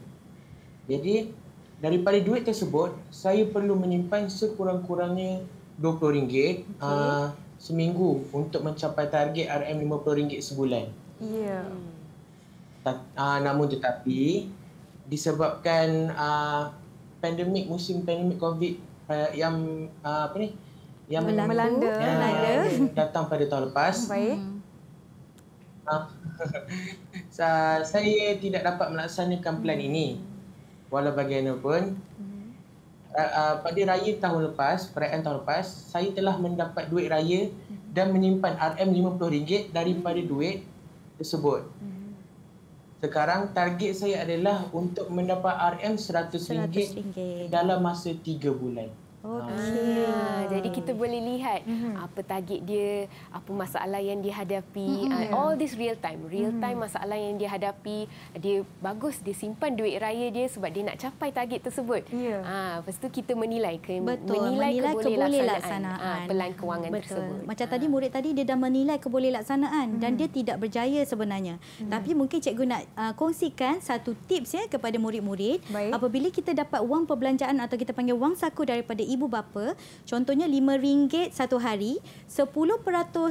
Jadi daripada duit tersebut, saya perlu menyimpan sekurang-kurangnya RM20 okay. uh, seminggu untuk mencapai target RM50 sebulan. Ya. Yeah. Uh, ah, namun tetapi disebabkan uh, pandemik musim pandemik COVID uh, yang uh, apa ni? Yang melanda, melanda. Uh, melanda. datang pada tahun lepas. Hmm, baik. Uh, saya tidak dapat melaksanakan plan hmm. ini. Walau bagaimanapun, Uh, uh, pada raya tahun lepas, perayaan tahun lepas, saya telah mendapat duit raya dan menyimpan RM50 daripada duit tersebut. Hmm. Sekarang target saya adalah untuk mendapat RM100, rm dalam masa tiga bulan. Okey. Ah, jadi kita hmm. boleh lihat mm-hmm. apa target dia, apa masalah yang dia hadapi. Mm-hmm. All this real time. Real hmm. time mm-hmm. masalah yang dia hadapi. Dia bagus, dia simpan duit raya dia sebab dia nak capai target tersebut. Yeah. Ya. Ha, lepas tu kita menilai. Ke, Betul. Menilai, menilai keboleh laksanaan. Ha, ah, pelan kewangan Betul. tersebut. Macam ha. tadi ah. murid tadi dia dah menilai keboleh laksanaan mm-hmm. dan hmm. dia tidak berjaya sebenarnya. Mm-hmm. Tapi mungkin cikgu nak uh, kongsikan satu tips ya kepada murid-murid. Apabila kita dapat wang perbelanjaan atau kita panggil wang saku daripada ibu ibu bapa, contohnya RM5 satu hari, 10%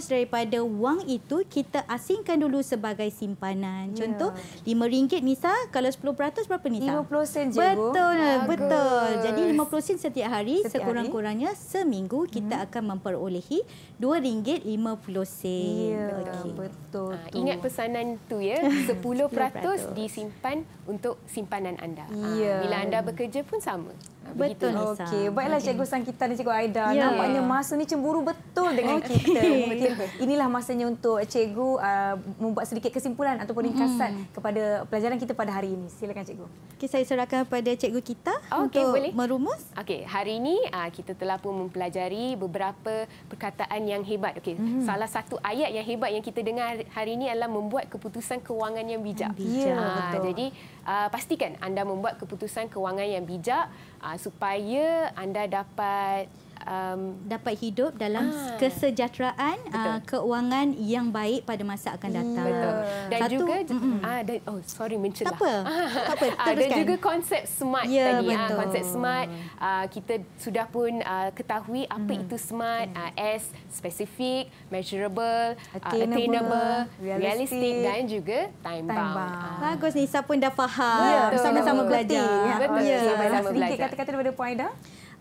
daripada wang itu kita asingkan dulu sebagai simpanan. Ya. Contoh yeah. RM5 Nisa, kalau 10% berapa Nisa? 50 sen Betul, Bu. betul. Bagus. Jadi 50 sen setiap hari sekurang-kurangnya seminggu kita hmm. akan memperolehi RM2.50. Ya, yeah, okay. betul. Ha, ingat pesanan itu ya, 10%, 10%, disimpan untuk simpanan anda. Yeah. Ya. bila anda bekerja pun sama. Ah, betul. Okay, baiklah okay. Cikgu Sangkita dan Cikgu Aida. Yeah. Nampaknya masa ni cemburu betul dengan okay. kita. Mungkin ya. inilah masanya untuk Cikgu uh, membuat sedikit kesimpulan ataupun ringkasan mm. kepada pelajaran kita pada hari ini. Silakan Cikgu. Okay, saya serahkan kepada Cikgu kita okay, untuk boleh. merumus. Okay, hari ini uh, kita telah pun mempelajari beberapa perkataan yang hebat. Okay, mm. Salah satu ayat yang hebat yang kita dengar hari ini adalah membuat keputusan kewangan yang bijak. Bijak, yeah, uh, betul. Jadi, Ah, pastikan anda membuat keputusan kewangan yang bijak ah, supaya anda dapat um, dapat hidup dalam ah, kesejahteraan uh, keuangan yang baik pada masa akan hmm, datang. Betul. Dan Satu, juga mm -mm. Ah, dan, oh sorry mencelah. Tak apa. Ah, tak apa. Ah, teruskan. Dan juga konsep smart ya, tadi. Ah, konsep smart ah, kita sudah pun ah, ketahui apa hmm. itu smart. Hmm. Ah, S specific, measurable, ah, attainable, attainable realistic, realistic dan juga time, time bound. Ah. Bagus Nisa pun dah faham. Sama-sama ya, belajar. Betul. Ya. Sama-sama ya. belajar. Sedikit kata-kata daripada Puan Aida.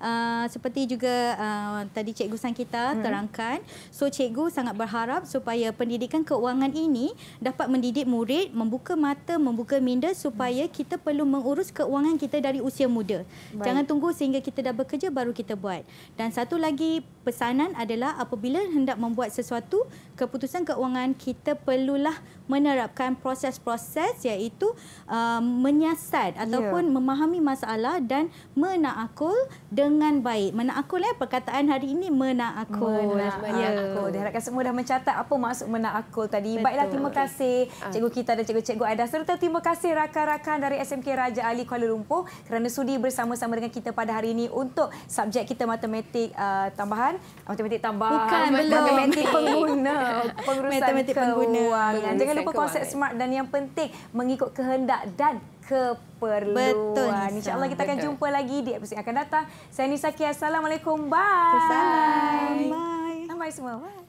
Ah, seperti juga uh, tadi Cikgu San kita hmm. terangkan, so Cikgu sangat berharap supaya pendidikan keuangan ini dapat mendidik murid membuka mata, membuka minda supaya hmm. kita perlu mengurus keuangan kita dari usia muda. Baik. Jangan tunggu sehingga kita dah bekerja baru kita buat. Dan satu lagi pesanan adalah apabila hendak membuat sesuatu keputusan keuangan kita perlulah menerapkan proses-proses iaitu uh, menyiasat ya. ataupun yeah. memahami masalah dan menaakul dengan baik. Menaakul ya eh, perkataan hari ini menaakul. Menaakul. Ya. Diharapkan semua dah mencatat apa maksud menaakul tadi. Betul. Baiklah terima kasih ah. cikgu kita dan cikgu-cikgu Aida serta terima kasih rakan-rakan dari SMK Raja Ali Kuala Lumpur kerana sudi bersama-sama dengan kita pada hari ini untuk subjek kita matematik uh, tambahan kan? Ah, matematik tambah. Bukan, belum. Matematik pengguna. Pengurusan matematik pengguna. Pengurusan Jangan lupa konsep smart dan yang penting mengikut kehendak dan keperluan. InsyaAllah kita akan jumpa lagi di episode akan datang. Saya Nisa Kia. Assalamualaikum. Bye. Assalamualaikum. Bye. Bye semua. Bye.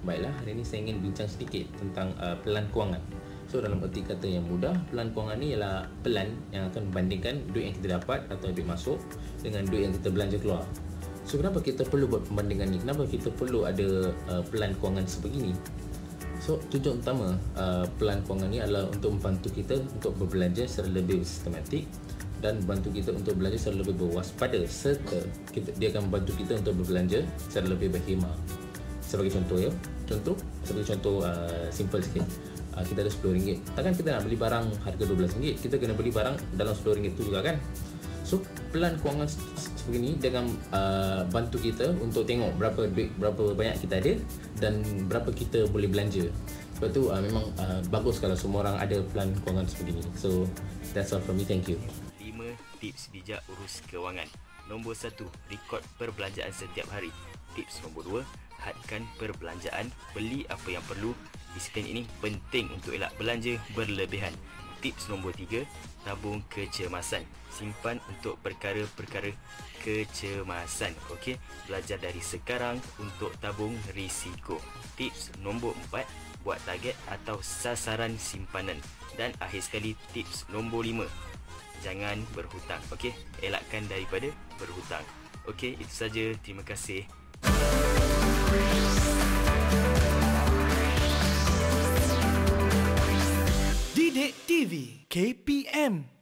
Baiklah, hari ini saya ingin bincang sedikit tentang uh, pelan kewangan. So dalam erti kata yang mudah, pelan kewangan ni ialah pelan yang akan membandingkan duit yang kita dapat atau duit masuk dengan duit yang kita belanja keluar. So kenapa kita perlu buat perbandingan ni? Kenapa kita perlu ada uh, pelan kewangan sebegini? So tujuan utama uh, pelan kewangan ni adalah untuk membantu kita untuk berbelanja secara lebih sistematik dan membantu kita untuk belanja secara lebih berwaspada serta kita, dia akan membantu kita untuk berbelanja secara lebih berhemah. Sebagai contoh ya, contoh sebagai contoh uh, simple sikit. Uh, kita ada RM10. Takkan kita nak beli barang harga RM12, kita kena beli barang dalam RM10 tu juga kan? So pelan kewangan seperti ini dengan uh, bantu kita untuk tengok berapa duit berapa banyak kita ada dan berapa kita boleh belanja. Sebab tu uh, memang uh, bagus kalau semua orang ada pelan kewangan seperti ini. So that's all from me. Thank you. 5 tips bijak urus kewangan. Nombor 1, rekod perbelanjaan setiap hari. Tips nombor 2, hadkan perbelanjaan, beli apa yang perlu. Disiplin ini penting untuk elak belanja berlebihan tips nombor tiga, tabung kecemasan simpan untuk perkara-perkara kecemasan okey belajar dari sekarang untuk tabung risiko tips nombor empat, buat target atau sasaran simpanan dan akhir sekali tips nombor lima, jangan berhutang okey elakkan daripada berhutang okey itu saja terima kasih Thank you. Sidik TV KPM